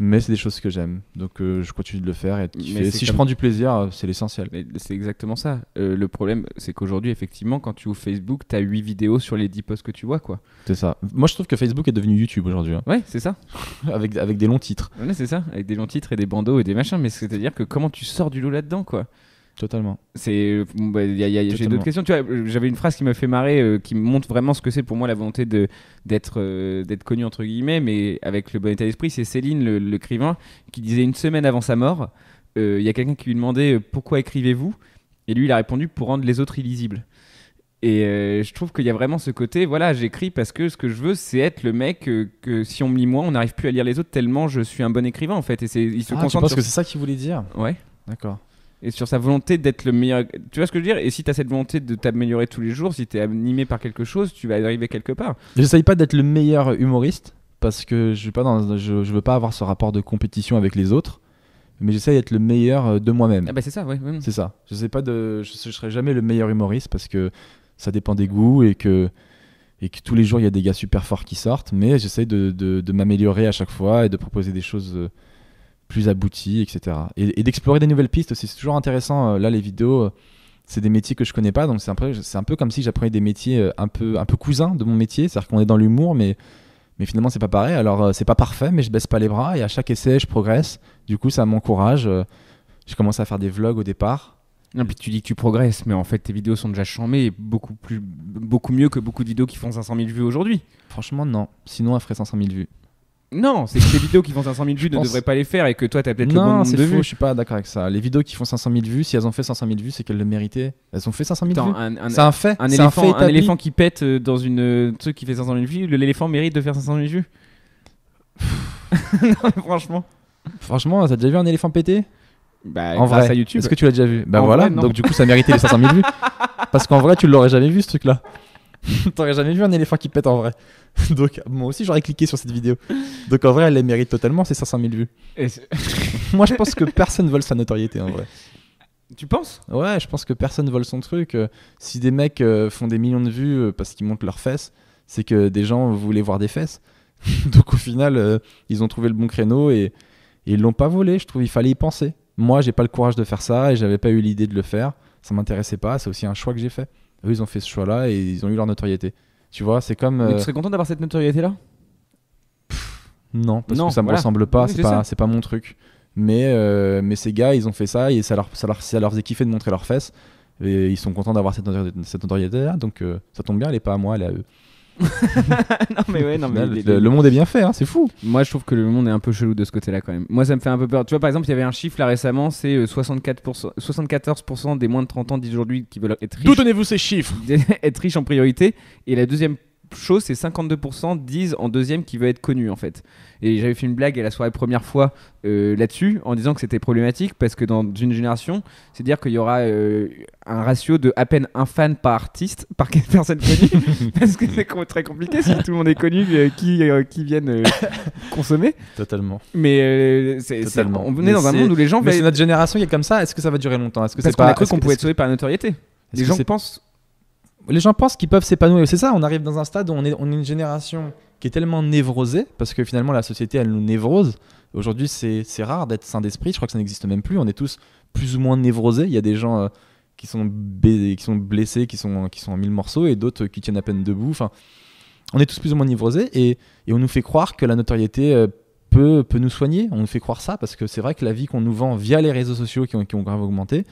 S2: mais c'est des choses que j'aime. Donc euh, je continue de le faire. Et si je prends du plaisir, c'est
S1: l'essentiel. C'est exactement ça. le problème, c'est qu'aujourd'hui, effectivement, quand tu ouvres Facebook, tu as 8 vidéos sur les 10 posts que tu vois. quoi. C'est ça. Moi, je trouve que Facebook est devenu YouTube aujourd'hui. Oui, hein. Ouais, c'est ça. avec, avec des longs titres. Ouais, c'est ça. Avec des longs titres et des bandeaux et des machins. Mais c'est-à-dire que comment tu sors du lot là-dedans, quoi Totalement. Bah, j'ai d'autres questions. j'avais une phrase qui m'a fait marrer, euh, qui montre vraiment ce que c'est pour moi la volonté de d'être euh, d'être connu entre guillemets, mais avec le bon état d'esprit. C'est Céline, le, qui disait une semaine avant sa mort, euh, il y a quelqu'un qui lui demandait pourquoi écrivez-vous, et lui il a répondu pour rendre les autres illisibles. Et je trouve qu'il y a vraiment ce côté, voilà, j'écris parce que ce que je veux, c'est être le mec que si on me lit moi, on n'arrive plus à lire les autres tellement je suis un bon écrivain en fait. Et c'est, il se ah, concentre. Je pense que c'est ça
S2: qu'il voulait dire. Ouais. D'accord
S1: et sur sa volonté d'être le meilleur. Tu vois ce que je veux dire Et si tu as cette volonté de t'améliorer tous les jours, si tu es animé par quelque chose, tu vas arriver quelque part.
S2: J'essaye pas d'être le meilleur humoriste parce que je, pas dans, je, veux pas avoir ce rapport de compétition avec les autres mais j'essaye d'être le meilleur euh, de moi-même. Ah bah c'est ça, oui. C'est ça. Je sais pas de, je, serai jamais le meilleur humoriste parce que ça dépend des goûts et que et que tous les jours il y a des gars super forts qui sortent, mais j'essaie de, de m'améliorer à chaque fois et de proposer des choses euh, plus abouti, etc. Et, d'explorer des nouvelles pistes aussi, c'est toujours intéressant. Euh, là, les vidéos, euh, c'est des métiers que je connais pas, donc c'est un peu, comme si j'apprenais des métiers euh, un peu, un peu cousins de mon métier, c'est-à-dire qu'on est dans l'humour, mais mais finalement c'est pas pareil. Alors c'est pas parfait, mais je baisse pas les bras et à chaque essai je progresse. Du coup, ça m'encourage. je commence à faire des vlogs au départ. Non, puis tu dis que tu progresses, mais en fait tes vidéos sont déjà chambées beaucoup, plus, beaucoup mieux que beaucoup de vidéos qui font 500 000 vues aujourd'hui. Franchement, non. Sinon, elles feraient 500 000 vues.
S1: Non, c'est que les vidéos qui font 500 000 vues ne devraient pas les faire et que toi t'as peut-être le bon nombre de faux, vues. Non, c'est je suis
S2: pas d'accord avec ça. Les vidéos qui font 500 000 vues, si elles ont fait 500 000 vues, c'est qu'elles le méritaient. Elles ont fait 500 000 vues. C'est un fait. Un, un, fait un éléphant, qui pète euh,
S1: dans une euh, truc qui fait 500 000 vues, l'éléphant mérite de faire 500 000 vues. non, franchement.
S2: Franchement, t'as déjà vu un éléphant péter bah, en vrai, YouTube. Est-ce que tu l'as déjà vu Bah voilà, donc du coup ça méritait les 500 000 vues. Parce qu'en vrai, tu l'aurais jamais vu ce truc-là. T'aurais jamais vu un éléphant qui pète en vrai. Donc moi aussi j'aurais cliqué sur cette vidéo. Donc en vrai elle les mérite totalement, c'est 500 000 vues. moi je pense que personne vole sa notoriété en vrai. Tu penses Ouais, je pense que personne vole son truc. Euh, si des mecs euh, font des millions de vues euh, parce qu'ils montent leurs fesses, c'est que des gens voulaient voir des fesses. Donc au final, ils ont trouvé le bon créneau et, et ils l'ont pas volé. Je trouve il fallait y penser. Moi, j'ai pas le courage de faire ça et j'avais pas eu l'idée de le faire. Ça m'intéressait pas. C'est aussi un choix que j'ai fait. Eux, ils ont fait ce choix-là et ils ont eu leur notoriété. Tu vois, c'est comme. Mais tu euh, serais
S1: content d'avoir cette notoriété-là
S2: Non, parce non, que ça me ressemble pas, c'est pas, mon truc. Mais, euh, mais ces gars, ils ont fait ça et ça leur, ça leur, leur de montrer leurs fesses. Et ils sont contents d'avoir cette, notoriété-là, donc euh, ça tombe bien, elle est pas à moi, elle est à eux.
S1: non mais ouais, le, monde est bien fait, hein, c'est fou.
S2: Moi je trouve que le monde est
S1: un peu chelou de ce côté-là quand même. Moi ça me fait un peu peur. Tu vois par exemple il y avait un chiffre là récemment, c'est 64%, euh, 74% des moins de 30 ans d'aujourd'hui qui veulent être riches. D'où donnez-vous ces chiffres Être riche en priorité. Et la deuxième chose, c'est 52% disent en deuxième qu'il veut être connu en fait. Et j'avais fait une blague à la soirée première fois euh, là-dessus en disant que c'était problématique parce que dans une génération, c'est à dire qu'il y aura euh, un ratio de à peine un fan par artiste, par personne connue, parce que c'est très compliqué si tout le monde est connu, euh, qui, qui viennent consommer.
S2: Totalement. Mais c'est, Totalement. on venait dans un monde où les gens. Mais c'est notre génération qui est comme ça. Est-ce que ça va durer longtemps Est-ce que c'est pas qu'on pouvait être sauvé par la notoriété les gens pensent les gens pensent qu'ils peuvent s'épanouir. C'est ça, on arrive dans un stade où on est, une génération qui est tellement névrosée, parce que finalement la société, elle nous névrose. Aujourd'hui, c'est rare d'être sain d'esprit, je crois que ça n'existe même plus. On est tous plus ou moins névrosés. Il y a des gens euh, qui, sont qui sont blessés, qui sont, en mille morceaux, et d'autres qui tiennent à peine debout. Enfin, on est tous plus ou moins névrosés, et, on nous fait croire que la notoriété... Euh, peut, nous soigner. On nous fait croire ça parce que c'est vrai que la vie qu'on nous vend via les réseaux sociaux qui ont, qui ont grave augmenté,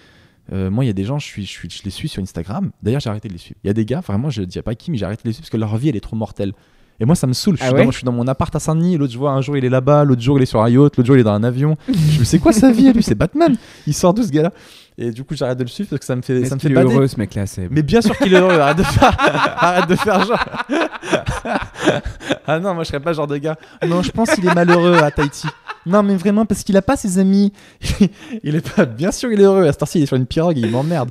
S2: euh, moi, il y a des gens, je, les suis sur Instagram. D'ailleurs, j'ai arrêté de les suivre. Il y a des gars, vraiment, je ne dis pas qui, mais j'ai arrêté de les suivre parce que leur vie, elle est trop mortelle. Et moi, ça me saoule. Ah je, suis dans, mon appart à Saint-Denis. L'autre, je vois un jour, il est là-bas. L'autre jour, il est sur un yacht. L'autre jour, il est dans un avion. je me c'est quoi sa vie Lui, c'est Batman. Il sort d'où ce gars-là Et du coup, j'arrête de le suivre parce que ça me fait, ça me fait heureux, ce mec-là. Mais bien sûr qu'il est heureux. Arrête de faire, arrête de faire genre. ah non, moi, je serais pas genre de gars. Non, je pense qu'il est malheureux à Tahiti. Non, mais vraiment, parce qu'il a pas ses amis. il est pas. Bien sûr, il est heureux. À cette il est sur une pirogue. Et il m'emmerde.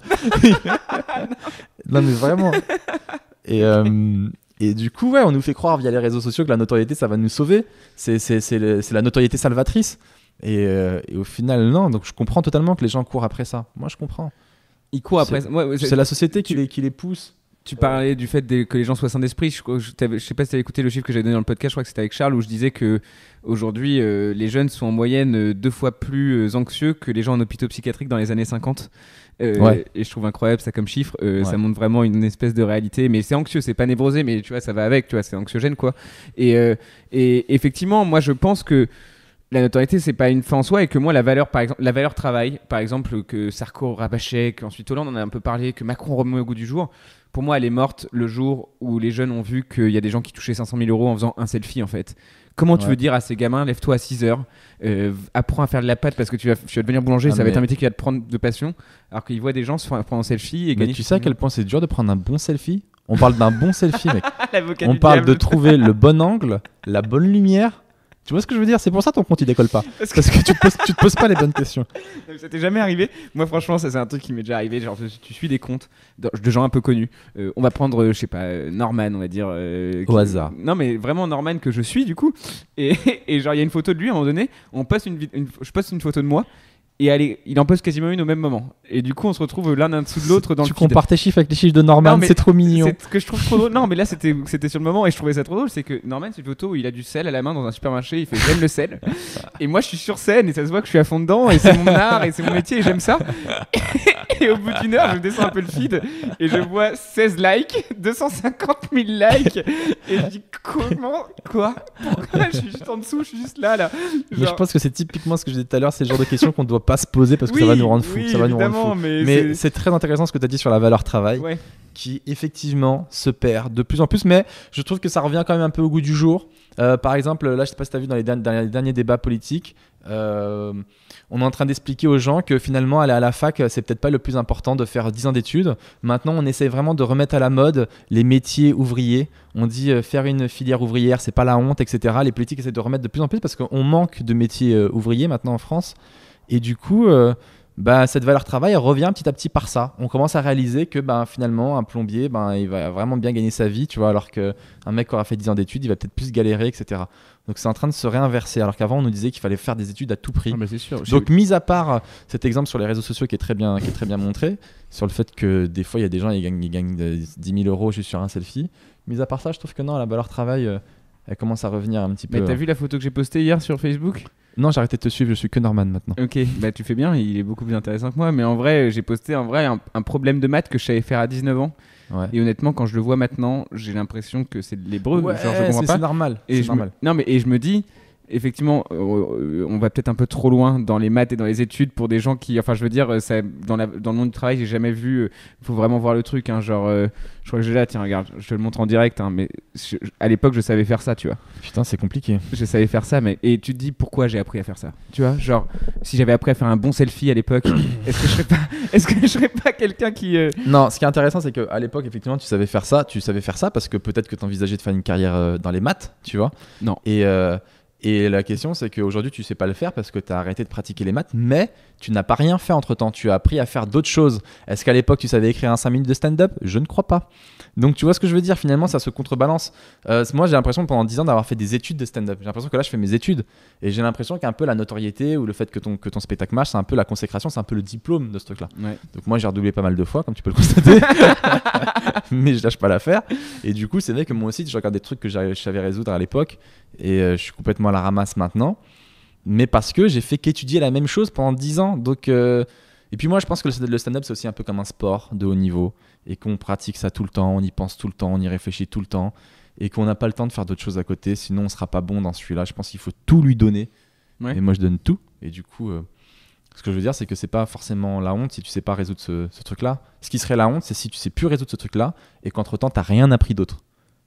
S2: non, mais vraiment. Et. Euh, et du coup, on nous fait croire via les réseaux sociaux que la notoriété, ça va nous sauver. C'est, la notoriété salvatrice. Euh, et, au final, non. Donc je comprends totalement que les gens courent après ça. Moi, je comprends. Ils courent après c'est la société qui, qui les pousse.
S1: Tu parlais du fait que les gens soient sains d'esprit. Je, ne sais pas si tu as écouté le chiffre que j'avais donné dans le podcast, je crois que c'était avec Charles, où je disais que aujourd'hui, euh, les jeunes sont en moyenne euh, deux fois plus euh, anxieux que les gens en hôpitaux psychiatriques dans les années 50. Et je trouve incroyable ça comme chiffre. Ça montre vraiment une espèce de réalité. Mais c'est anxieux, c'est pas névrosé, mais tu vois, ça va avec, tu vois, c'est anxiogène quoi. Et, et effectivement, moi je pense que la notoriété, c'est pas une fin en soi, et que moi, la valeur, par exemple, la valeur travail, par exemple, que Sarko rabâchait, qu'ensuite Hollande en a un peu parlé, que Macron remet au goût du jour, pour moi, elle est morte le jour où les jeunes ont vu qu'il y a des gens qui touchaient 500 000 euros en faisant un selfie, en fait. Comment tu veux dire à ces gamins, lève-toi à 6 heures, euh, apprends à faire de la pâte parce que tu vas, venir devenir boulanger, ah, ça va être un métier qui va te prendre de passion,
S2: alors qu'ils voient des gens se prendre un selfie et gagner. Tu sais à quel point c'est dur de prendre un bon selfie On parle d'un bon selfie, mec. On parle de trouver le bon angle, la bonne lumière tu vois ce que je veux dire C'est pour ça ton compte il décolle pas. Parce que, tu, te poses, tu te poses pas les bonnes questions.
S1: ça t'est jamais arrivé Moi franchement, ça c'est un truc qui m'est déjà arrivé. Genre, tu suis des comptes de, gens un peu connus. Euh, on va prendre, euh, je sais pas, euh, Norman, on va dire. Au hasard. Non mais vraiment Norman que je suis du coup. Et, genre, il y a une photo de lui à un moment donné. On passe une, je poste une photo de moi et il en pose quasiment une au même moment. Et du coup, on se retrouve l'un en dessous de l'autre dans tu
S2: le. compares tes chiffres avec les chiffres de Norman, c'est trop mignon.
S1: Ce que je trouve trop drôle. Non, mais là, c'était sur le moment et je trouvais ça trop drôle. C'est que Norman, c'est une photo où il a du sel à la main dans un supermarché, il fait j'aime le sel. Et moi, je suis sur scène et ça se voit que je suis à fond dedans et c'est mon art et c'est mon métier et j'aime ça. et au bout d'une heure, je descends un peu le feed et je vois 16 likes, 250 000 likes. Et je dis comment Quoi Pourquoi Je suis juste en dessous, je suis juste là, là.
S2: je pense que c'est typiquement ce que je disais tout à l'heure, c'est le genre de questions qu'on doit pas se poser parce que ça va nous rendre fous, ça va nous rendre Mais, c'est très intéressant ce que tu as dit sur la valeur travail. qui effectivement se perd de plus en plus, mais je trouve que ça revient quand même un peu au goût du jour. Euh, par exemple, là, je sais pas si tu as vu dans les, derniers débats politiques, euh, on est en train d'expliquer aux gens que finalement aller à la fac c'est peut-être pas le plus important de faire 10 ans d'études. Maintenant on essaie vraiment de remettre à la mode les métiers ouvriers. On dit euh, faire une filière ouvrière c'est pas la honte etc. Les politiques essaient de remettre de plus en plus parce qu'on manque de métiers ouvriers maintenant en France. Et du coup, euh, bah, cette valeur travail revient petit à petit par ça. On commence à réaliser que bah, finalement, un plombier, ben il va vraiment bien gagner sa vie, tu vois, alors qu'un mec qui aura fait 10 ans d'études, il va peut-être plus galérer, etc. Donc c'est en train de se réinverser, alors qu'avant on nous disait qu'il fallait faire des études à tout prix. Ah, Donc mis à part euh, cet exemple sur les réseaux sociaux qui est très bien, qui est très bien montré, sur le fait que des fois il y a des gens qui gagnent, gagnent 10 euh, 000 euros juste sur un selfie, mis à part ça, je trouve que non, la valeur travail, elle commence à revenir un petit peu. Mais t'as hein. vu
S1: la photo que j'ai postée hier sur Facebook
S2: non, j'ai arrêté de te suivre, je suis que Norman maintenant.
S1: Ok, bah tu fais bien, il est
S2: beaucoup plus intéressant que moi. Mais en vrai, j'ai
S1: posté en vrai un, problème de maths que je savais faire à 19 ans. Et honnêtement, quand je le vois maintenant, j'ai l'impression que c'est de l'hébreu. c'est, normal. Non, mais et je me dis, effectivement, euh, euh, on va peut-être un peu trop loin dans les maths et dans les études pour des gens qui, enfin, je veux dire, euh, ça, dans, le monde du travail, j'ai jamais vu. Il faut vraiment voir le truc, hein, genre, je crois que j'ai là, tiens, regarde, je te le montre en direct, hein, mais à l'époque, je savais faire ça, tu vois. Putain, c'est compliqué. Je savais faire ça, mais et tu te dis pourquoi j'ai appris à faire ça, tu vois, genre, si j'avais appris à faire un bon selfie à l'époque, est-ce que je serais pas, ce que pas quelqu'un qui.
S2: Non, ce qui est intéressant, c'est que à l'époque, effectivement, tu savais faire ça, tu savais faire ça parce que peut-être que tu envisageais de faire une carrière dans les maths, tu vois. Non. Et et la question, c'est qu'aujourd'hui, tu sais pas le faire parce que tu as arrêté de pratiquer les maths, mais tu n'as pas rien fait entre temps. Tu as appris à faire d'autres choses. Est-ce qu'à l'époque, tu savais écrire un 5 minutes de stand-up Je ne crois pas. Donc, tu vois ce que je veux dire Finalement, ça se contrebalance. Euh, moi, j'ai l'impression pendant 10 ans d'avoir fait des études de stand-up. J'ai l'impression que là, je fais mes études. Et j'ai l'impression qu'un peu la notoriété ou le fait que ton, que ton spectacle marche, c'est un peu la consécration, c'est un peu le diplôme de ce truc-là. Donc, moi, j'ai redoublé pas mal de fois, comme tu peux le constater. mais je lâche pas l'affaire. Et du coup, c'est vrai que moi aussi, je regarde des trucs que je savais résoudre à l'époque et euh, je suis complètement à la ramasse maintenant. Mais parce que j'ai fait qu'étudier la même chose pendant 10 ans. Donc, euh, et puis moi, je pense que le stand-up, c'est aussi un peu comme un sport de haut niveau et qu'on pratique ça tout le temps, on y pense tout le temps, on y réfléchit tout le temps et qu'on n'a pas le temps de faire d'autres choses à côté, sinon on sera pas bon dans celui-là. Je pense qu'il faut tout lui donner. Et moi, je donne tout. Et du coup, euh, ce que je veux dire, c'est que c'est pas forcément la honte si tu sais pas résoudre ce, ce truc-là. Ce qui serait la honte, c'est si tu sais plus résoudre ce truc-là et qu'entre temps, t'as rien appris d'autre.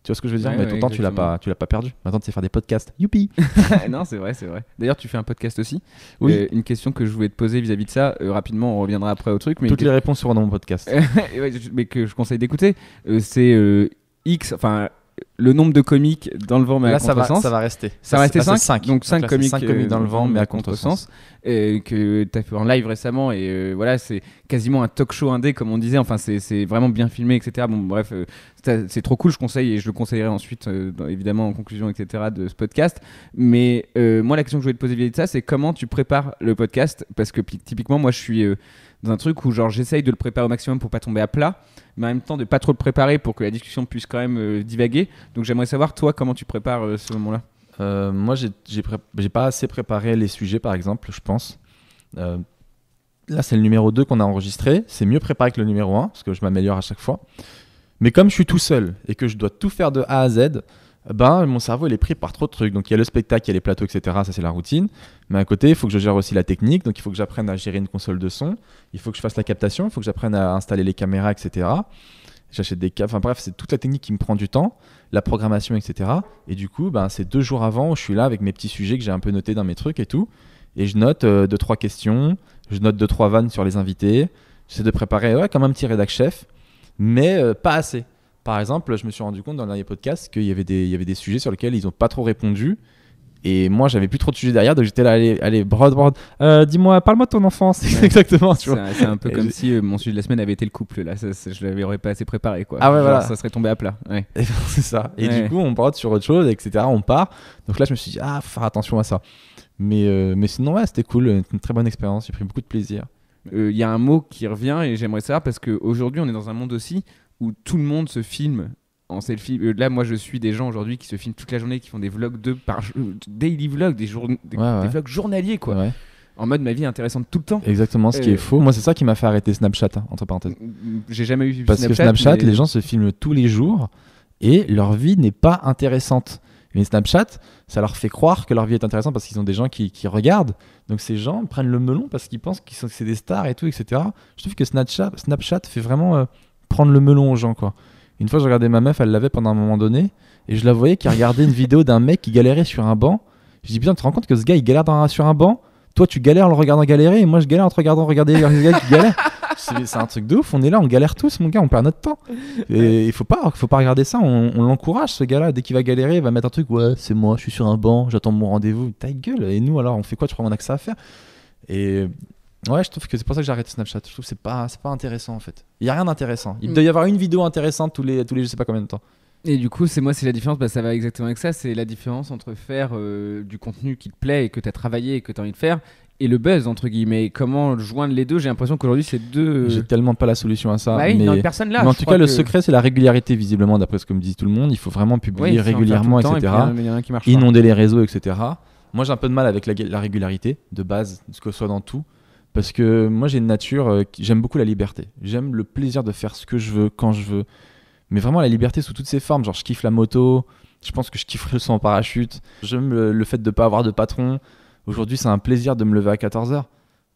S2: Tu vois ce que je veux dire Mais ton temps, tu l'as pas, tu l'as pas perdu. Maintenant, tu sais faire des podcasts.
S1: Youpi Non, c'est vrai, c'est vrai. D'ailleurs, tu fais un podcast aussi. Oui. Euh, une question que je voulais te poser vis-à-vis de ça. Euh, rapidement, on reviendra après au truc. Mais Toutes les réponses seront dans mon podcast. mais que je conseille d'écouter. Euh, c'est X, enfin le nombre de comiques dans le vent mais Là, à contresens. Ça va, rester. Ça, va rester 5. Donc 5 comiques, dans le euh, vent mais à contre-sens que tu as fait en live récemment. Et euh, voilà, c'est quasiment un talk show indé, comme on disait. Enfin, c'est vraiment bien filmé, etc. Bon, bref, euh, c'est trop cool. Je conseille et je le conseillerai ensuite, évidemment, en conclusion, etc. de ce podcast. Mais moi, la question que je voulais te poser vis de ça, c'est comment tu prépares le podcast Parce que typiquement, moi, je suis dans un truc où genre j'essaye de le préparer au maximum pour pas tomber à plat, mais en même temps de pas trop le préparer pour que la discussion puisse quand même euh, divaguer.
S2: Donc j'aimerais savoir toi comment tu prépares euh, ce moment-là. Euh, moi j'ai n'ai pas assez préparé les sujets par exemple, je pense. là c'est le numéro 2 qu'on a enregistré, c'est mieux préparé que le numéro 1 parce que je m'améliore à chaque fois. Mais comme je suis tout seul et que je dois tout faire de A à Z, ben, mon cerveau il est pris par trop de trucs. Donc il y a le spectacle, il y a les plateaux, etc. Ça c'est la routine. Mais à côté, il faut que je gère aussi la technique. Donc il faut que j'apprenne à gérer une console de son. Il faut que je fasse la captation. Il faut que j'apprenne à installer les caméras, etc. J'achète des câbles. Enfin bref, c'est toute la technique qui me prend du temps, la programmation, etc. Et du coup, ben, c'est deux jours avant où je suis là avec mes petits sujets que j'ai un peu notés dans mes trucs et tout. Et je note euh, deux trois questions. Je note deux trois vannes sur les invités. J'essaie de préparer comme un petit rédac chef, mais euh, pas assez. Par exemple, je me suis rendu compte dans le dernier podcast qu'il y, avait des, y avait des sujets sur lesquels ils n'ont pas trop répondu. Et moi, j'avais plus trop de sujets derrière, donc j'étais là, allez, broad, broad. Euh, dis-moi, parle-moi de ton enfance. Exactement, tu vois. C'est un peu comme si euh,
S1: mon sujet de la semaine avait été le couple, là. je l'avais, pas assez préparé, quoi. Ah ouais, voilà. Ça serait tombé à plat. Ouais. Ben, c'est
S2: ça. Et du coup, on broad sur autre chose, etc. On part. Donc là, je me suis dit, ah, faire attention à ça. Mais, euh, mais sinon, ouais, c'était cool. Une très bonne expérience. J'ai pris beaucoup de plaisir
S1: il y a un mot qui revient et j'aimerais savoir parce qu'aujourd'hui on est dans un monde aussi où tout le monde se filme en selfie. Euh, là, moi, je suis des gens aujourd'hui qui se filment toute la journée, qui font des vlogs de par euh, daily vlogs, des, jour... des, vlogs journaliers, quoi. En mode ma vie est intéressante tout le temps. Exactement, ce qui euh, est faux.
S2: Moi, c'est ça qui m'a fait arrêter Snapchat, hein, entre parenthèses. J'ai jamais eu Snapchat. Parce que Snapchat, les gens se filment tous les jours et leur vie n'est pas intéressante. Mais Snapchat, ça leur fait croire que leur vie est intéressante parce qu'ils ont des gens qui, qui, regardent. Donc ces gens prennent le melon parce qu'ils pensent qu'ils sont, que c'est des stars et tout, etc. Je trouve que Snapchat, Snapchat fait vraiment prendre le melon aux gens, quoi. Une fois, je regardais ma meuf, elle l'avait pendant un moment donné, et je la voyais qui regardait une vidéo d'un mec qui galérait sur un banc. Je dis, putain, tu te rends compte que ce gars, il galère sur un banc Toi, tu galères en le regardant galérer, et moi, je galère en te regardant regarder un gars qui galère. C'est un truc de ouf, on est là, on galère tous, mon gars, on perd notre temps. Et il faut pas, faut pas regarder ça, on, l'encourage, ce gars-là. Dès qu'il va galérer, il va mettre un truc, ouais, c'est moi, je suis sur un banc, j'attends mon rendez-vous. Ta gueule, et nous, alors, on fait quoi Tu crois qu'on a que ça à faire Et Ouais, je trouve que c'est pour ça que j'ai arrêté Snapchat. Je trouve que c'est pas, pas intéressant en fait. Il y a rien d'intéressant. Il doit y mm. avoir une vidéo intéressante tous les, tous les je sais pas combien de temps. Et du coup,
S1: c'est moi, c'est la différence, bah, ça va exactement avec ça, c'est la différence entre faire euh, du contenu qui te plaît et que tu as travaillé et que tu as envie de faire, et le buzz, entre guillemets. Comment joindre les deux J'ai l'impression qu'aujourd'hui, c'est deux... Euh, j'ai
S2: tellement pas la solution à ça. Bah mais... personne là, mais en tout cas, le secret, c'est la régularité, visiblement, d'après ce que me dit tout le monde. Il faut vraiment publier régulièrement, etc. inonder les réseaux, etc. Moi, j'ai un peu de mal avec la, régularité, de base, que ce soit dans tout. Parce que moi, j'ai une nature, euh, j'aime beaucoup la liberté. J'aime le plaisir de faire ce que je veux, quand je veux. Mais vraiment, la liberté sous toutes ses formes. Genre, je kiffe la moto, je pense que je kifferais le saut en parachute. J'aime le, fait de ne pas avoir de patron. Aujourd'hui, c'est un plaisir de me lever à 14h.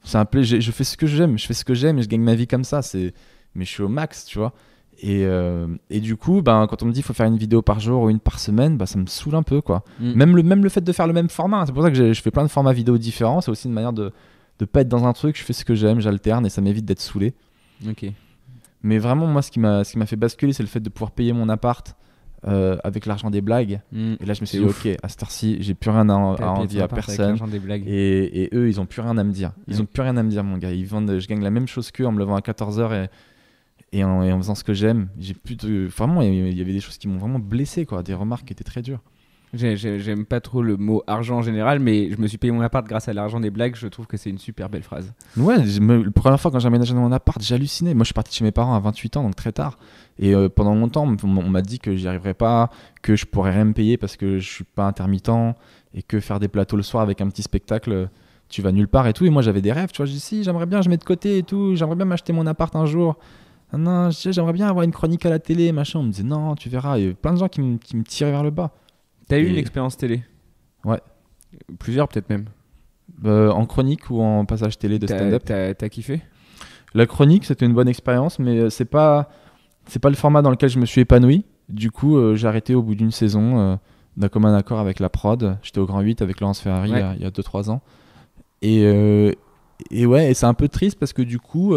S2: C'est un plaisir. Je fais ce que j'aime, je fais ce que j'aime et je gagne ma vie comme ça. C'est mais je suis au max, tu vois. Et, euh, du coup, ben, quand on me dit il faut faire une vidéo par jour ou une par semaine, ben, ça me saoule un peu. quoi. Mm. Même, le, même le fait de faire le même format, hein. c'est pour ça que je fais plein de formats vidéo différents, c'est aussi une manière de, de pas être dans un truc, je fais ce que j'aime, j'alterne et ça m'évite d'être saoulé. Ok. Mais vraiment, moi, ce qui m'a ce qui m'a fait basculer, c'est le fait de pouvoir payer mon appart euh, avec l'argent des blagues. Mm. et là, je me suis dit, ok, à cette heure-ci, j'ai plus rien à, à dire à personne. Et, eux, ils ont plus rien à me dire. Ils ont plus rien à me dire, mon gars. Ils vendent, je gagne la même chose qu'eux en me levant à 14h et, en, faisant ce que j'aime. J'ai plus de. Vraiment, il y avait des choses qui m'ont vraiment blessé, quoi. Des remarques qui étaient très dures. J'aime pas trop le mot argent en général, mais je me suis payé mon
S1: appart grâce à l'argent des blagues. Je trouve que c'est une super belle phrase.
S2: Ouais, la première fois quand j'ai aménagé mon appart, halluciné Moi, je suis parti chez mes parents à 28 ans, donc très tard. Et euh, pendant longtemps, on, m'a dit que j'y arriverais pas, que je pourrais rien me payer parce que je suis pas intermittent et que faire des plateaux le soir avec un petit spectacle, tu vas nulle part et tout. Et moi, j'avais des rêves, tu vois. Je dis si, j'aimerais bien, je mets de côté et tout. J'aimerais bien m'acheter mon appart un jour non, j'aimerais bien avoir une chronique à la télé, machin. On me disait, non, tu verras. Il y a plein de gens qui me, qui me tiraient vers le bas.
S1: T'as eu une expérience télé
S2: Ouais. Plusieurs peut-être même. Euh, en chronique ou en passage télé de stand-up T'as kiffé La chronique, c'était une bonne expérience, mais euh, c'est pas c'est pas le format dans lequel je me suis épanoui. Du coup, euh, j'ai arrêté au bout d'une saison d'un commun accord avec la prod. J'étais au Grand 8 avec Laurence Ferrari il y a 2-3 ans. Et, et ouais, et c'est un peu triste parce que du coup,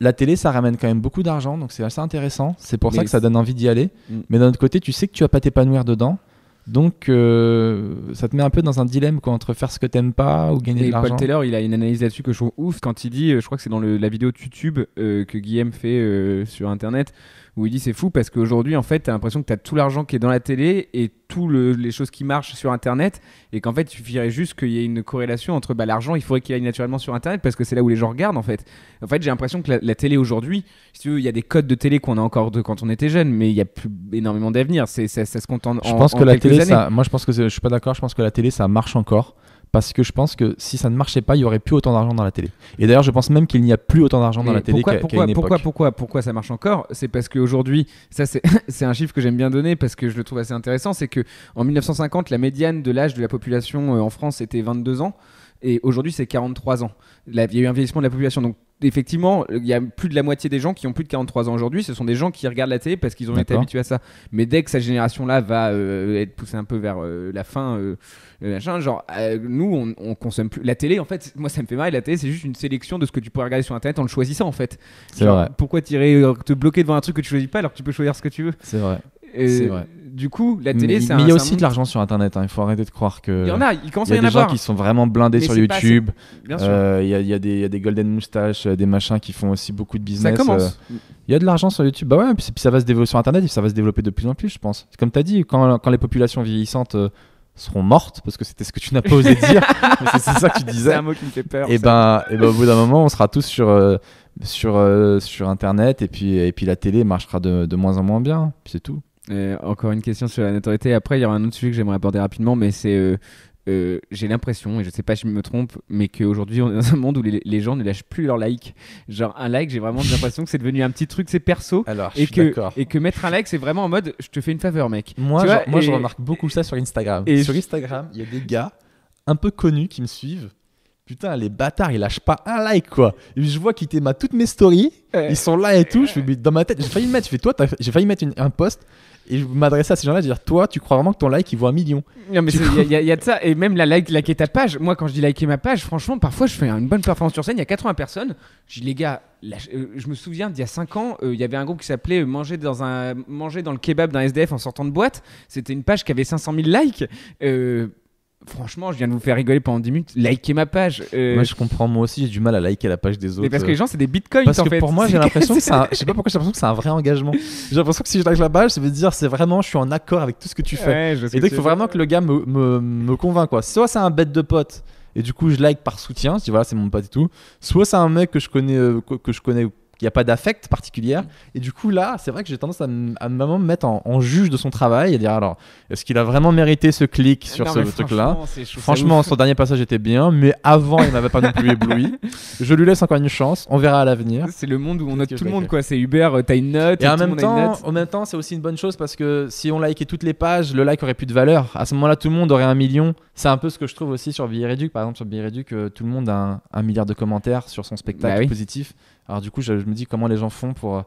S2: la télé, ça ramène quand même beaucoup d'argent, donc c'est assez intéressant. C'est pour ça que ça donne envie d'y aller. Mm. Mais d'un autre côté, tu sais que tu vas pas t'épanouir dedans. Donc, euh, ça te met un peu dans un dilemme quoi, entre faire ce que t'aimes pas ou gagner de l'argent. Paul Taylor,
S1: il a une analyse là-dessus que je trouve ouf quand il dit, euh, je crois que c'est dans la vidéo de YouTube euh, que Guillaume fait sur Internet, où il dit c'est fou parce qu'aujourd'hui, en fait, tu l'impression que tu as tout l'argent qui est dans la télé et toutes les choses qui marchent sur Internet, et qu'en fait, il suffirait juste qu'il y ait une corrélation entre bah, l'argent, il faudrait qu'il aille naturellement sur Internet parce que c'est là où les gens regardent, en fait. En fait, j'ai l'impression que la, télé aujourd'hui, tu veux, il y a des codes de télé qu'on a encore de quand on était jeune, mais il y a plus énormément d'avenir. Ça, ça se contente en. Je pense que la télé, ça,
S2: moi, je pense que je suis pas d'accord, je pense que la télé, ça marche encore parce que je pense que si ça ne marchait pas, il y aurait plus autant d'argent dans la télé. Et d'ailleurs, je pense même qu'il n'y a plus autant d'argent dans la télé qu'à pourquoi, époque. pourquoi, pourquoi,
S1: pourquoi, pourquoi, ça marche encore C'est parce qu'aujourd'hui, ça c'est un chiffre que j'aime bien donner parce que je le trouve assez intéressant, c'est que en 1950, la médiane de l'âge de la population euh, en France était 22 ans et aujourd'hui c'est 43 ans. il y a eu un vieillissement de la population, donc effectivement, il y a plus de la moitié des gens qui ont plus de 43 ans aujourd'hui. Ce sont des gens qui regardent la télé parce qu'ils ont été habitués à ça. Mais dès que cette génération-là va euh, être poussée un peu vers euh, la fin, euh, genre, nous, on, consomme plus. La télé, en fait, moi, ça me fait mal La télé, c'est juste une sélection de ce que tu pourrais regarder sur Internet en le choisissant, en fait. C'est vrai. Pourquoi tirer, te bloquer devant un truc que tu choisis pas alors que tu peux choisir ce que tu veux C'est vrai c'est vrai. Du coup, la télé, c'est un. Mais il y a aussi
S2: de l'argent sur Internet. Hein. Il faut arrêter de croire que. Il y en a. Il commence à y, en avoir. Euh, il y a des gens qui sont vraiment blindés sur YouTube. il, y a, des, golden moustaches, euh, des machins qui font aussi beaucoup de business. Ça commence. Euh. il y a de l'argent sur YouTube. Bah ouais. Puis, ça va se développer sur Internet. Et ça va se développer de plus en plus, je pense. Comme tu as dit, quand, les populations vieillissantes seront mortes parce que c'était ce que tu n'as pas osé dire c'est ça que tu disais un mot qui me fait peur et eh ben, eh ben, au bout d'un moment on sera tous sur sur sur internet et puis et puis la télé marchera de, moins en moins bien puis c'est tout
S1: encore une question sur la notoriété. Après, il y aura un autre sujet que j'aimerais aborder rapidement, mais c'est. Euh, euh, j'ai l'impression, et je sais pas si je me trompe, mais qu'aujourd'hui on est dans un monde où les, gens ne lâchent plus leur like. Genre un like, j'ai vraiment l'impression que c'est devenu un petit truc, c'est perso. et, que, et que mettre un like, c'est vraiment en mode je
S2: te fais une faveur, mec. Moi, moi je remarque beaucoup ça sur Instagram. Et sur Instagram, il y a des gars un peu connus qui me suivent Putain, les bâtards, ils lâchent pas un like quoi. Et je vois qu'ils t'aiment toutes mes stories. Ils sont là et tout. Je fais, dans ma tête, j'ai failli mettre, fais, toi, j'ai failli mettre un post. Et je m'adressais à ces gens-là, dire Toi, tu crois vraiment que ton like, il vaut un million Non, mais il y,
S1: a de ça. Et même la like, liker ta page. Moi, quand je dis liker ma page, franchement, parfois, je fais une bonne performance sur scène. Il y a 80 personnes. Je dis Les gars, euh, je me souviens d'il y a 5 ans, euh, il y avait un groupe qui s'appelait euh, manger, dans un... manger dans le kebab d'un SDF en sortant de boîte. C'était une page qui avait 500 000 likes. Euh, Franchement, je viens de vous
S2: faire rigoler pendant 10 minutes. Likez ma page. Euh, moi, je comprends. Moi aussi, j'ai du mal à liker la page des autres. Mais parce que les euh. gens, c'est des bitcoins. Parce que pour moi, j'ai l'impression que Je sais pas pourquoi j'ai l'impression que c'est un vrai engagement. J'ai l'impression que si je like la page, ça veut dire c'est vraiment, je suis en accord avec tout ce que tu fais. et donc, il faut vraiment que le gars me, convainc quoi. Soit c'est un bête de pote et du coup je like par soutien, je dis voilà c'est mon pote et tout. Soit c'est un mec que je connais euh, que je connais qu'il n'y a pas d'affect particulière. Et du coup, là, c'est vrai que j'ai tendance à, à maman me mettre en, juge de son travail et dire alors, est-ce qu'il a vraiment mérité ce clic ah sur ce truc-là Franchement, son dernier passage était bien, mais avant, il n'avait pas non plus ébloui. Je lui laisse encore une chance, on verra à l'avenir. C'est le monde où on note tout le monde, quoi. C'est Uber, euh, t'as une note. Et, en, même temps, c'est aussi une bonne chose parce que si on likait toutes les pages, le like aurait plus de valeur. À ce moment-là, tout le monde aurait un million. C'est un peu ce que je trouve aussi sur Billet Par exemple, sur Billet euh, tout le monde a un, milliard de commentaires sur son spectacle bah positif. Alors du coup, je, me dis comment les gens font pour, euh,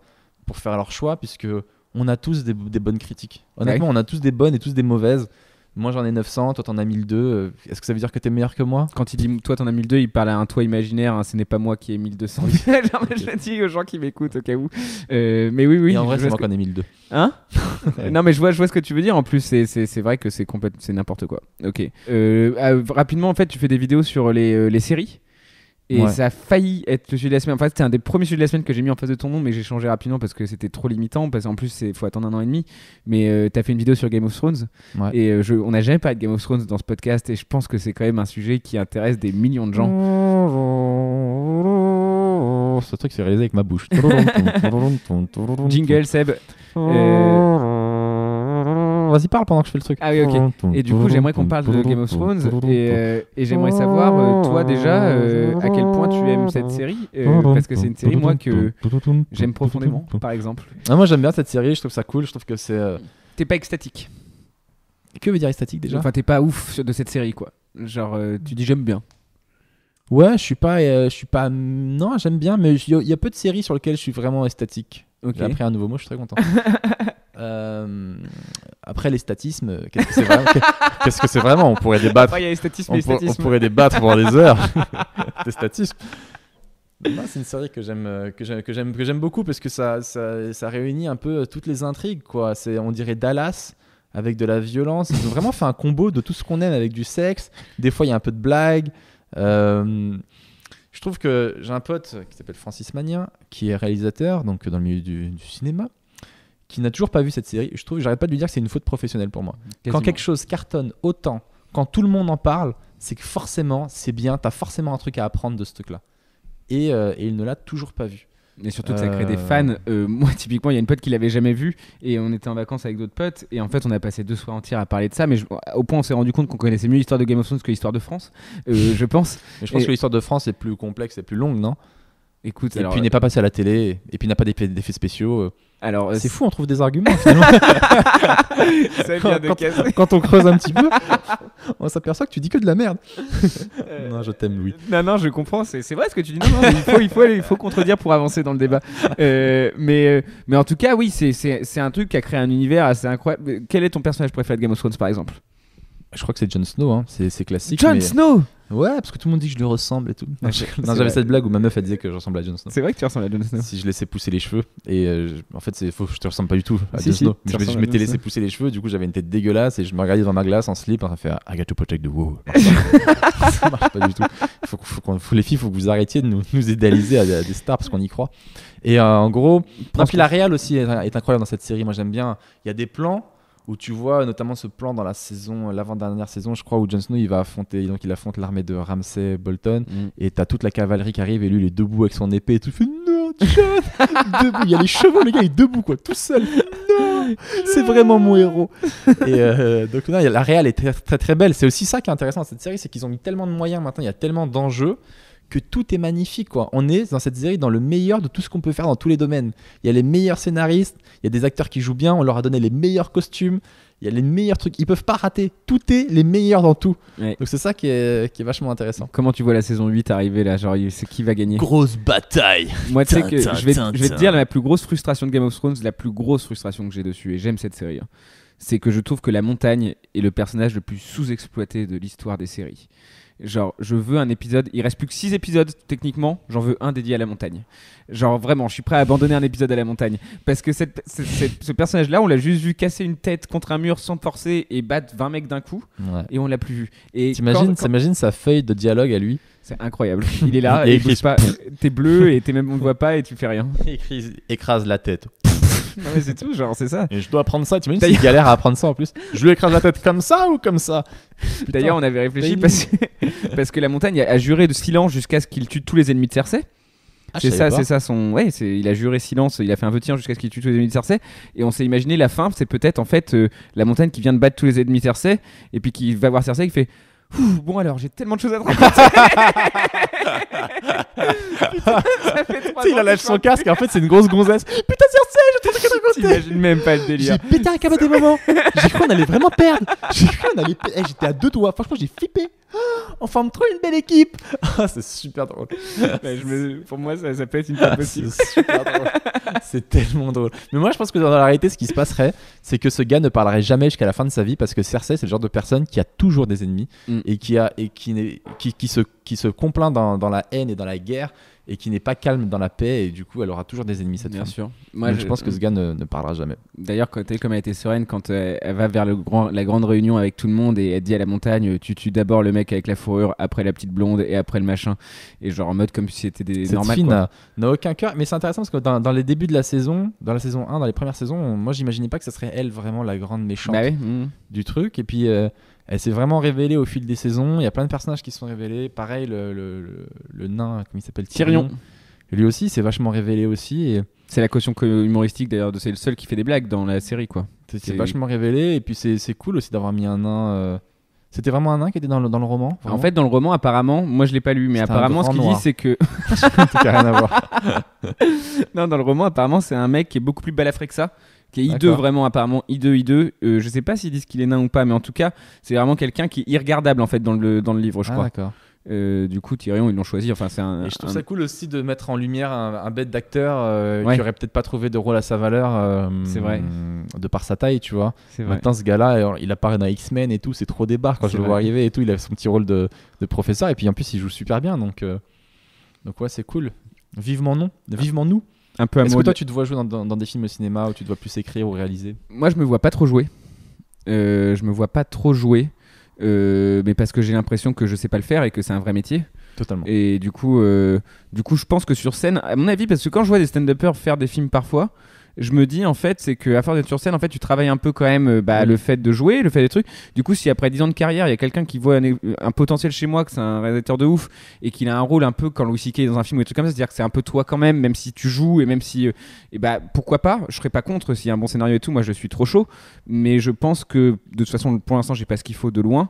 S2: pour faire leur choix, puisque on a tous des, bonnes critiques. Honnêtement, on a tous des bonnes et tous des mauvaises. Moi j'en ai 900, toi t'en as 1002. Euh, est-ce que ça veut dire que t'es meilleur que moi Quand il dit toi t'en as 1002, il parle à un toi imaginaire, hein, ce n'est pas moi qui ai 1200. Je le
S1: dis aux gens qui m'écoutent au cas où. Euh, mais oui, oui. en vrai, c'est moi qu'on en ai Hein Non, mais je vois, je vois ce que tu veux dire. En plus, c'est vrai que c'est complètement, c'est n'importe quoi. Ok. Ah, rapidement, en fait, tu fais des vidéos sur les, les séries. Et ça a failli être le sujet de la semaine. En fait, c'était un des premiers sujets de la semaine que j'ai mis en face de ton nom, mais j'ai changé rapidement parce que c'était trop limitant. Parce qu'en plus, il faut attendre un an et demi. Mais euh, t'as tu as fait une vidéo sur Game of Thrones. Et euh, je, on n'a jamais parlé de Game of Thrones dans ce podcast. Et je pense que c'est quand même un sujet qui intéresse des millions de gens.
S2: Ce truc, c'est réalisé avec ma bouche. Jingle, Seb. Euh, Vas-y, parle pendant que je fais le truc. Ah oui, ok. Et du coup, j'aimerais
S1: qu'on parle de Game of Thrones. Euh,
S2: et, j'aimerais savoir, euh, toi déjà, euh, à quel point tu aimes cette série. parce que c'est une série, moi, que j'aime profondément, par exemple. Ah, moi, j'aime bien cette série. Je trouve ça cool. Je trouve que c'est.
S1: T'es pas extatique. Que veut dire extatique déjà Enfin, t'es pas ouf de cette série, quoi. Genre,
S2: tu dis j'aime bien. Ouais, je suis pas, je suis pas. Non, j'aime bien, mais il y, a peu de séries sur lesquelles je suis vraiment extatique. Ok. Après un nouveau mot, je suis très content. Euh, après, les statismes, euh, qu'est-ce que c'est vraiment, On pourrait débattre. on, pourrait débattre pendant des heures. des c'est une série euh, que j'aime que j'aime que j'aime beaucoup parce que ça, ça, réunit un peu euh, toutes les intrigues quoi. C'est on dirait Dallas avec de la violence. Ils ont vraiment fait un combo de tout ce qu'on aime avec du sexe. Des fois il y a un peu de blague. je trouve que j'ai un pote qui s'appelle Francis Magnin qui est réalisateur donc dans le milieu du cinéma qui n'a toujours pas vu cette série, je trouve, j'arrête pas de lui dire que c'est une faute professionnelle pour moi. Quand quelque chose cartonne autant, quand tout le monde en parle, c'est que forcément, c'est bien, t'as forcément un truc à apprendre de ce truc-là. Et, euh, il ne l'a toujours pas
S1: vu. Et surtout ça crée des euh. fans. Euh, moi, typiquement, il y a une pote qui l'avait jamais vu et on était en vacances avec d'autres potes. Et en fait, on a passé deux soirs entiers à parler de ça. Mais au point, on s'est rendu compte qu'on connaissait mieux l'histoire de Game of Thrones que l'histoire de France,
S2: je pense. je pense que l'histoire de France est plus complexe et plus longue, non et alors, puis n'est pas passé à la télé, et puis n'a pas d'effets spéciaux. Euh. Alors, c'est fou, on trouve des arguments quand, on creuse un petit peu, on s'aperçoit que tu dis que de la merde. Euh, non, je t'aime, Louis. Non, non, je comprends. C'est vrai ce que tu dis. Non, il, faut, il, faut,
S1: contredire pour avancer dans le débat. Euh, mais, mais en tout cas, oui, c'est un truc qui a créé un univers assez incroyable. Quel est ton personnage préféré de Game of Thrones, par exemple
S2: je crois que c'est Jon Snow, hein. c'est classique. Jon Snow Ouais, parce que tout le monde dit que je lui ressemble et tout. non, j'avais cette blague où ma meuf elle disait que je ressemble à Jon Snow. C'est vrai que tu ressembles à Jon Snow. Si je laissais pousser les cheveux, et euh, en fait, c'est faux, je te ressemble pas du tout à Jon Snow. mais je, m'étais laissé pousser les cheveux, du coup, j'avais une tête dégueulasse et je me regardais dans ma glace en slip, en train de faire I got to protect the wow. Ça marche pas du tout. Il faut, les filles, faut que vous arrêtiez de nous, nous idéaliser à, des stars parce qu'on y croit. Et euh, en gros, non, puis la réal aussi est, est incroyable dans cette série. Moi, j'aime bien. Il y a des plans où tu vois notamment ce plan dans la saison, euh, l'avant-dernière saison, je crois, où Jon Snow il va affronter, donc il affronte l'armée de Ramsay Bolton, mm. et t'as toute la cavalerie qui arrive, et lui il est debout avec son épée, et tout, il fait non, Debout, il y a les chevaux, les gars, il est debout, quoi, tout seul, non C'est vraiment mon héros Et euh, donc, là la réelle est très très, très belle, c'est aussi ça qui est intéressant dans cette série, c'est qu'ils ont mis tellement de moyens maintenant, il y a tellement d'enjeux que tout est magnifique. Quoi. On est dans cette série dans le meilleur de tout ce qu'on peut faire dans tous les domaines. Il y a les meilleurs scénaristes, il y a des acteurs qui jouent bien, on leur a donné les meilleurs costumes, il y a les meilleurs trucs. Ils peuvent pas rater. Tout est les meilleurs dans tout. Donc c'est ça qui est, vachement intéressant.
S1: Comment tu vois la saison 8 arriver là Genre, c'est qui va gagner Grosse bataille Moi, tu sais que je vais, je vais te dire la plus grosse frustration de Game of Thrones, la plus grosse frustration que j'ai dessus, et j'aime cette série. Hein, c'est que je trouve que la montagne est le personnage le plus sous-exploité de l'histoire des séries. Genre, je veux un épisode. Il reste plus que 6 épisodes techniquement. J'en veux un dédié à la montagne. Genre, vraiment, je suis prêt à abandonner un épisode à la montagne. Parce que ce personnage-là, on l'a juste vu casser une tête contre un mur sans forcer et battre 20 mecs d'un coup. Et on l'a plus vu. Et t'imagines,
S2: sa feuille de dialogue à lui C'est incroyable. Il est là et, il bouge pas. T'es
S1: bleu et même, on
S2: ne voit pas et tu fais rien. écrase la tête. mais c'est tout, genre, c'est ça. Et je dois prendre ça, tu imagines une galère à apprendre ça en plus. Je lui écrase la tête comme ça ou comme ça D'ailleurs, on avait réfléchi
S1: parce que, la montagne a, juré de silence jusqu'à ce qu'il tue tous les ennemis de Cersei. Ah, c'est ça, c'est ça son. Ouais, il a juré silence, il a fait un vœu de jusqu'à ce qu'il tue tous les ennemis de Cersei. Et on s'est imaginé la fin, c'est peut-être en fait euh, la montagne qui vient de battre tous les ennemis de Cersei et puis qui va voir Cersei qui fait bon alors, j'ai
S2: tellement de choses à te raconter.
S1: il a lâché son
S2: casque, en fait c'est une grosse gonzesse. Putain, Cersei, je t'ai truc à te raconter même pas le J'ai pété un câble des moments. J'ai cru qu'on allait vraiment perdre. J'ai cru qu'on allait. Eh, j'étais à deux doigts. Franchement, j'ai flippé. Ah, on forme trop une belle équipe. Ah, c'est super drôle. Pour moi, ça, peut être une C'est C'est tellement drôle. Mais moi, je pense que dans la réalité, ce qui se passerait, c'est que ce gars ne parlerait jamais jusqu'à la fin de sa vie parce que Cersei, c'est le genre de personne qui a toujours des ennemis. Mm. Mm. et, qui, a, et qui, qui, qui, se, qui se complaint dans, dans, la haine et dans la guerre et qui n'est pas calme dans la paix et du coup elle aura toujours des ennemis cette Bien sûr. Moi, je, pense que ce gars ne, ne parlera jamais. D'ailleurs, elle comme elle était sereine
S1: quand euh, elle, va vers le grand, la grande réunion avec tout le monde et elle dit à la montagne tu tues d'abord le mec avec la fourrure,
S2: après la petite blonde et après le machin et genre en mode comme si c'était des cette normal, n'a, aucun cœur mais c'est intéressant parce que dans, dans, les débuts de la saison, dans la saison 1, dans les premières saisons, moi j'imaginais pas que ça serait elle vraiment la grande bah méchante mm. du truc et puis euh, elle s'est vraiment révélée au fil des saisons. Il y a plein de personnages qui se sont révélés. Pareil, le, nain, comment il s'appelle Tyrion. Lui aussi, s'est vachement révélé aussi. C'est la caution humoristique d'ailleurs, c'est le seul qui fait des blagues dans la série, quoi. C'est vachement révélé. Et puis c'est cool aussi d'avoir mis un nain. Euh, c'était vraiment un nain qui était dans le, roman En fait, dans le roman, apparemment, moi je l'ai pas lu, mais apparemment, ce qu'il dit, c'est que. rien à voir.
S1: non, dans le roman, apparemment, c'est un mec qui est beaucoup plus balafré que ça qui est hideux vraiment apparemment hideux hideux 2 euh, je sais pas s'ils disent qu'il est nain ou pas mais en tout cas c'est vraiment quelqu'un qui est irregardable en fait dans le dans le livre je ah, crois euh, du coup, Tyrion, ils l'ont choisi. Enfin, c'est Et je trouve ça
S2: cool aussi de mettre en lumière un, bête d'acteur euh, qui aurait peut-être pas trouvé de rôle à sa valeur. c'est vrai. Mm, de par sa taille, tu vois. Maintenant, ce gars-là, il apparaît dans X-Men et tout. C'est trop des quand je le vois arriver et tout. Il a son petit rôle de, de professeur. Et puis en plus, il joue super bien. Donc, donc ouais, c'est cool. Vivement non. Vivement nous. Est-ce que toi, tu te vois jouer dans, des films au cinéma où tu vois plus écrire ou réaliser Moi, je me vois pas trop
S1: jouer. Euh, je me vois pas trop jouer, euh, mais parce que j'ai l'impression que je sais pas le faire et que c'est un vrai métier. Totalement. Et du coup, euh, du coup, je pense que sur scène, à mon avis, parce que quand je vois des stand-uppers faire des films parfois, je me dis en fait, c'est que à force d'être sur scène, en fait, tu travailles un peu quand même euh, bah, mm. le fait de jouer, le fait des trucs. Du coup, si après 10 ans de carrière, il y a quelqu'un qui voit un, potentiel chez moi, que c'est un réalisateur de ouf et qu'il a un rôle un peu quand Louis C.K. est dans un film ou des trucs comme ça, c'est-à-dire que c'est un peu toi quand même, même si tu joues et même si, euh, et bah pourquoi pas, je serais pas contre s'il y a un bon scénario et tout. Moi, je suis trop chaud, mais je pense que de toute façon, pour l'instant, j'ai pas ce qu'il faut de loin.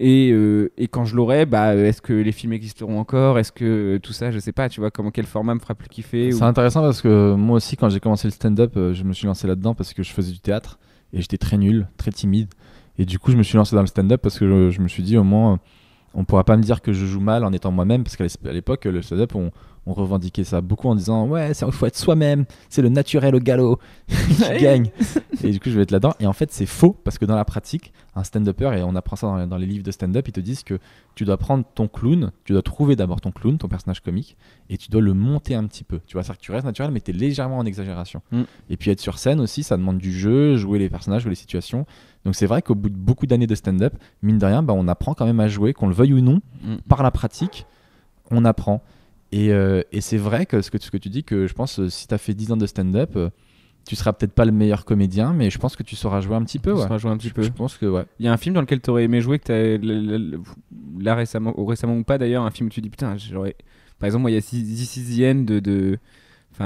S1: Euh, et, quand je l'aurai, bah, euh, est-ce que les films existeront encore Est-ce que euh, tout ça, je sais pas, tu vois, comment quel format me fera plus kiffer C'est intéressant
S2: parce que moi aussi, quand j'ai commencé le stand-up, je me suis lancé là-dedans parce que je faisais du théâtre et j'étais très nul, très timide. Et du coup, je me suis lancé dans le stand-up parce que je, me suis dit, au moins, on pourra pas me dire que je joue mal en étant moi-même parce qu'à l'époque, le stand-up, on, on revendiquait ça beaucoup en disant ouais il faut être soi-même c'est le naturel au galop qui gagne et du coup je vais être là-dedans et en fait c'est faux parce que dans la pratique un stand-upper et on apprend ça dans, les livres de stand-up ils te disent que tu dois prendre ton clown tu dois trouver d'abord ton clown ton personnage comique et tu dois le monter un petit peu tu vois c'est que tu restes naturel mais tu es légèrement en exagération mm. et puis être sur scène aussi ça demande du jeu jouer les personnages jouer les situations donc c'est vrai qu'au bout de beaucoup d'années de stand-up mine de rien bah, on apprend quand même à jouer qu'on le veuille ou non mm. par la pratique on apprend euh, et, c'est vrai que ce, que ce, que tu dis, que je pense, euh, si tu as fait 10 ans de stand-up, euh, tu seras peut-être pas le meilleur comédien, mais je pense que tu sauras jouer un petit peu. Tu sauras jouer un petit peu. Je pense que ouais.
S1: Il y a un film dans lequel tu aurais aimé jouer, que tu là récemment, ou récemment ou pas d'ailleurs, un film où tu dis putain, j'aurais. Par exemple, moi, il y a This Is de, de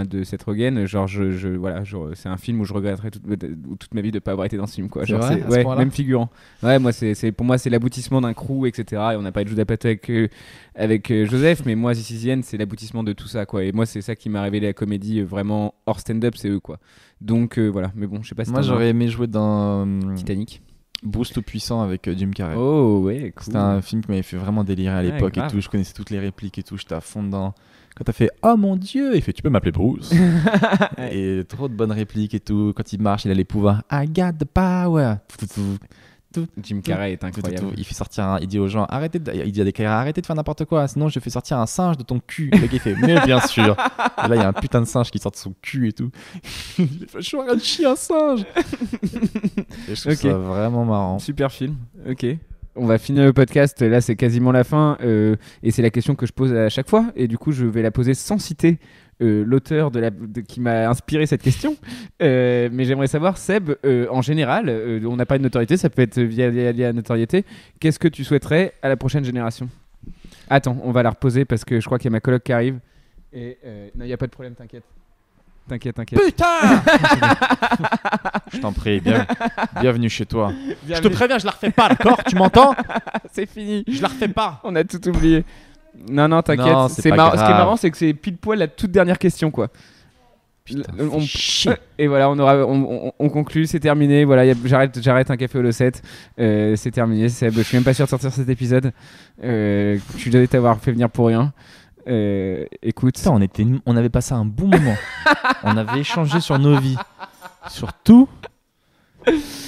S1: de cette Rogen genre je, je voilà c'est un film où je regretterai toute, euh, toute ma vie de pas avoir été dans ce film quoi genre, même figurant ouais moi c'est pour moi c'est l'aboutissement d'un crew etc et on n'a pas de Judas Pato avec, euh, avec euh, Joseph mais moi Zizienne c'est l'aboutissement de tout ça quoi et moi c'est ça qui m'a révélé la comédie vraiment hors stand-up c'est eux quoi donc voilà mais bon je sais
S2: pas si moi j'aurais aimé jouer dans Titanic Bruce tout puissant avec Jim Carrey. Oh ouais, c'est C'était un film qui m'avait fait vraiment délirer à l'époque et tout. Je connaissais toutes les répliques et tout. J'étais à fond dedans quand t'as fait Oh mon Dieu, il fait Tu peux m'appeler Bruce. et trop de bonnes répliques et tout. Quand il marche, il a les pouvoirs. I got the power. Jim Carrey est incroyable. il fait sortir un, il dit aux gens arrêtez de, il dit à des carrières arrêtez de faire n'importe quoi sinon je fais sortir un singe de ton cul. Le fait mais bien sûr. Et là il y a un putain de singe qui sort de son cul et tout. il train je un chien singe.
S1: et je trouve ça vraiment marrant. Super film. OK on va finir le podcast. Là, c'est quasiment la fin. Euh, et c'est la question que je pose à chaque fois. Et du coup, je vais la poser sans citer euh, l'auteur qui m'a inspiré cette question. Euh, mais j'aimerais savoir, Seb, en général, on n'a pas une notoriété, ça peut être via, à la notoriété. Qu'est-ce que tu souhaiterais à la prochaine génération Attends, on va la reposer parce que je crois qu'il y a ma coloc qui arrive. Et non, il n'y a pas de problème, t'inquiète. T'inquiète, t'inquiète. Putain Je t'en prie, bienvenue chez toi. Je te préviens, je la refais pas, d'accord Tu m'entends C'est fini. Je la refais pas. On a tout oublié. Non, non, t'inquiète. C'est marrant. Ce qui est marrant, c'est que c'est pile poil la toute dernière question, quoi. Putain, Et voilà, on, aura, on, conclut, c'est terminé. Voilà, j'arrête, j'arrête un café au 7. Euh, c'est terminé, Seb. Je suis même pas sûr de sortir cet épisode. Euh,
S2: je suis désolé de t'avoir fait venir pour rien. Euh, écoute. on, était, on avait passé un bon moment. on avait échangé sur nos vies. Sur tout.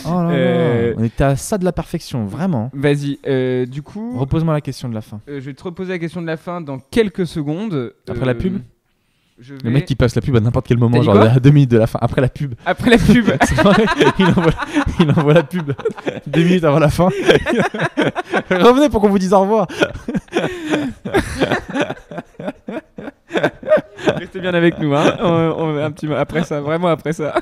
S2: Oh euh, on était à ça de la perfection, vraiment. Vas-y, euh, du coup. Repose-moi la question de la fin.
S1: je vais te reposer la question de la fin dans quelques secondes. Après la pub le mec qui
S2: passe la pub à n'importe quel moment, genre à 2 minutes de la fin, après la pub. Après la pub il, envoie, la pub deux minutes avant la fin. Revenez pour qu'on vous dise au revoir. Restez bien avec nous, hein. On, un petit après ça, vraiment après ça.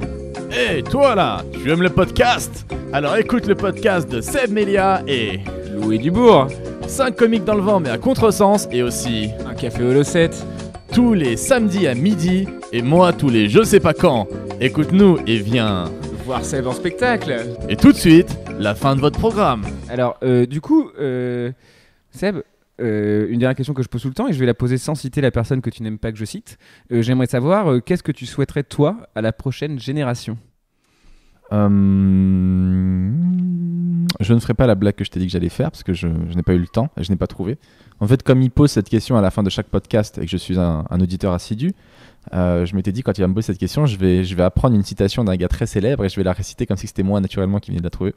S2: Hé, toi là, tu aimes le podcast Alors écoute le podcast de Seb Melia et. Louis Dubourg 5 comiques dans le vent mais à contresens et aussi un café au 7 tous les samedis à midi et moi tous les je sais pas quand. Écoute-nous et viens voir Seb en
S1: spectacle.
S2: Et tout de suite, la fin de votre programme. Alors, euh, du coup, euh,
S1: Seb, euh, une dernière question que je pose tout le temps et je vais la poser sans citer la personne que tu n'aimes pas que je cite. J'aimerais savoir qu'est-ce que tu souhaiterais toi à la prochaine génération.
S2: Je ne ferai pas la blague que je t'ai dit que j'allais faire parce que je, n'ai pas eu le temps et je n'ai pas trouvé. En fait, comme il pose cette question à la fin de chaque podcast et que je suis un, auditeur assidu, euh, je m'étais dit quand il va me poser cette question, je vais, apprendre une citation d'un gars très célèbre et je vais la réciter comme si c'était moi naturellement qui venais de la trouver.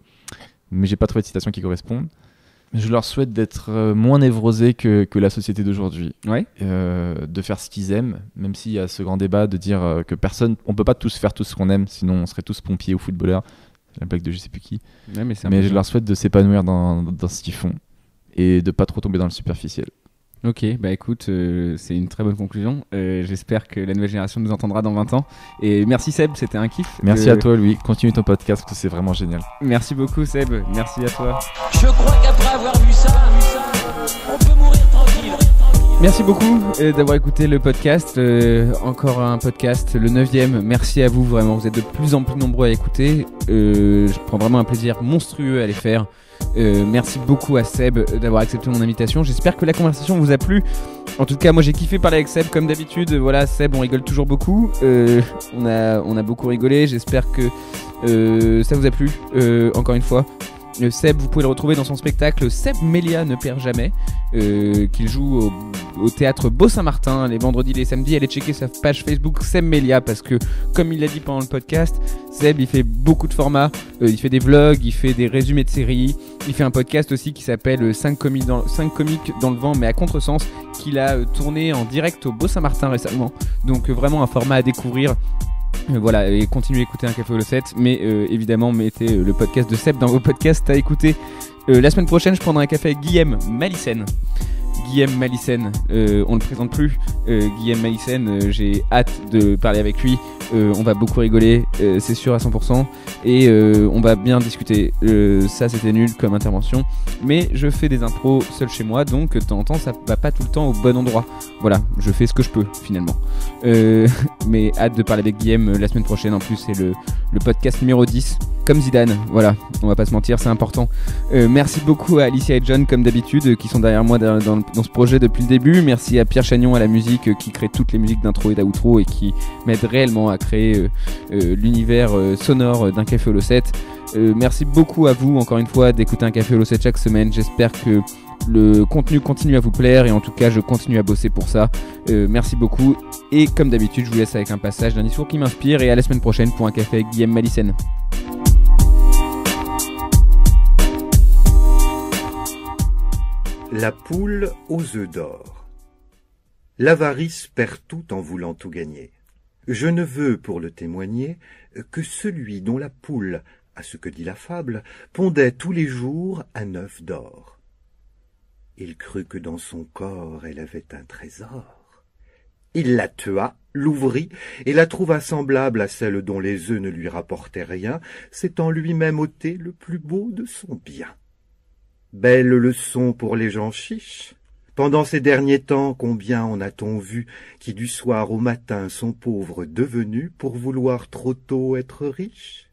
S2: Mais j'ai pas trouvé de citation qui corresponde. Je leur souhaite d'être euh, moins névrosés que, la société d'aujourd'hui. Euh, de faire ce qu'ils aiment, même s'il y a ce grand débat de dire que personne, on peut pas tous faire tout ce qu'on aime, sinon on serait tous pompiers ou footballeurs la de je sais plus qui. mais, je leur souhaite de s'épanouir dans, ce qu'ils font et de pas trop tomber dans le superficiel.
S1: Ok, bah écoute, euh, c'est une très bonne conclusion. Euh, j'espère que la nouvelle génération nous entendra dans 20 ans. Et merci Seb, c'était un kiff. Merci à toi
S2: Louis, continue ton podcast
S1: c'est vraiment génial. Merci beaucoup Seb, merci à toi. Je crois qu'après avoir Merci beaucoup euh, d'avoir écouté le podcast. Euh, encore un podcast, le neuvième. Merci à vous vraiment. Vous êtes de plus en plus nombreux à écouter. Euh, je prends vraiment un plaisir monstrueux à les faire. merci beaucoup à Seb d'avoir accepté mon invitation. J'espère que la conversation vous a plu. En tout cas, moi j'ai kiffé parler avec Seb comme d'habitude. Voilà, Seb, on rigole toujours beaucoup. on, a, on a beaucoup rigolé. J'espère que ça vous a plu. encore une fois, euh, Seb, vous pouvez le retrouver dans son spectacle Seb Melia ne perd jamais, euh, qu'il joue au, théâtre Beau-Saint-Martin les vendredis et les samedis. Allez checker sa page Facebook Seb Melia parce que, comme il l'a dit pendant le podcast, Seb il fait beaucoup de formats. Euh, il fait des vlogs, il fait des résumés de séries, il fait un podcast aussi qui s'appelle 5, comiques dans, 5 comiques dans le vent mais à contresens qu'il a tourné en direct au Beau-Saint-Martin récemment. Donc, vraiment un format à découvrir euh, voilà, et continuez à écouter un café au 7, mais euh, évidemment mettez euh, le podcast de Seb dans vos podcasts à écouter. la semaine prochaine, je prendrai un café avec Guillaume Malissen. Guillaume Malissen, on ne le présente plus. Guillaume Malissen, j'ai hâte de parler avec lui. Euh, on va beaucoup rigoler, euh, c'est sûr à 100%, et euh, on va bien discuter. ça, c'était nul comme intervention, mais je fais des impros seul chez moi, donc de temps en temps, ça va pas tout le temps au bon endroit. Voilà, je fais ce que je peux finalement. mais hâte de parler avec Guillaume la semaine prochaine, en plus, c'est le, podcast numéro 10, comme Zidane. Voilà, on va pas se mentir, c'est important. merci beaucoup à Alicia et John, comme d'habitude, qui sont derrière moi dans, ce projet depuis le début. Merci à Pierre Chagnon à la musique, qui crée toutes les musiques d'intro et d'outro et qui m'aide réellement à à créer euh, euh, l'univers euh, sonore d'un Café Holo 7. merci beaucoup à vous encore une fois d'écouter un Café Holo 7 chaque semaine. J'espère que le contenu continue à vous plaire et en tout cas je continue à bosser pour ça. merci beaucoup et comme d'habitude je vous laisse avec un passage d'un discours qui m'inspire et à la semaine prochaine pour un café avec Guillaume Malissen. La poule aux œufs d'or. L'avarice perd tout en voulant tout gagner. Je ne veux pour le témoigner que celui dont la poule, à ce que dit la fable, pondait tous les jours un œuf d'or. Il crut que dans son corps elle avait un trésor. Il la tua, l'ouvrit, et la trouva semblable à celle dont les œufs ne lui rapportaient rien, s'étant lui-même ôté le plus beau de son bien. Belle leçon pour les gens chiches pendant ces derniers temps, combien en a-t-on vu qui du soir au
S2: matin sont pauvres devenus pour vouloir trop tôt être riches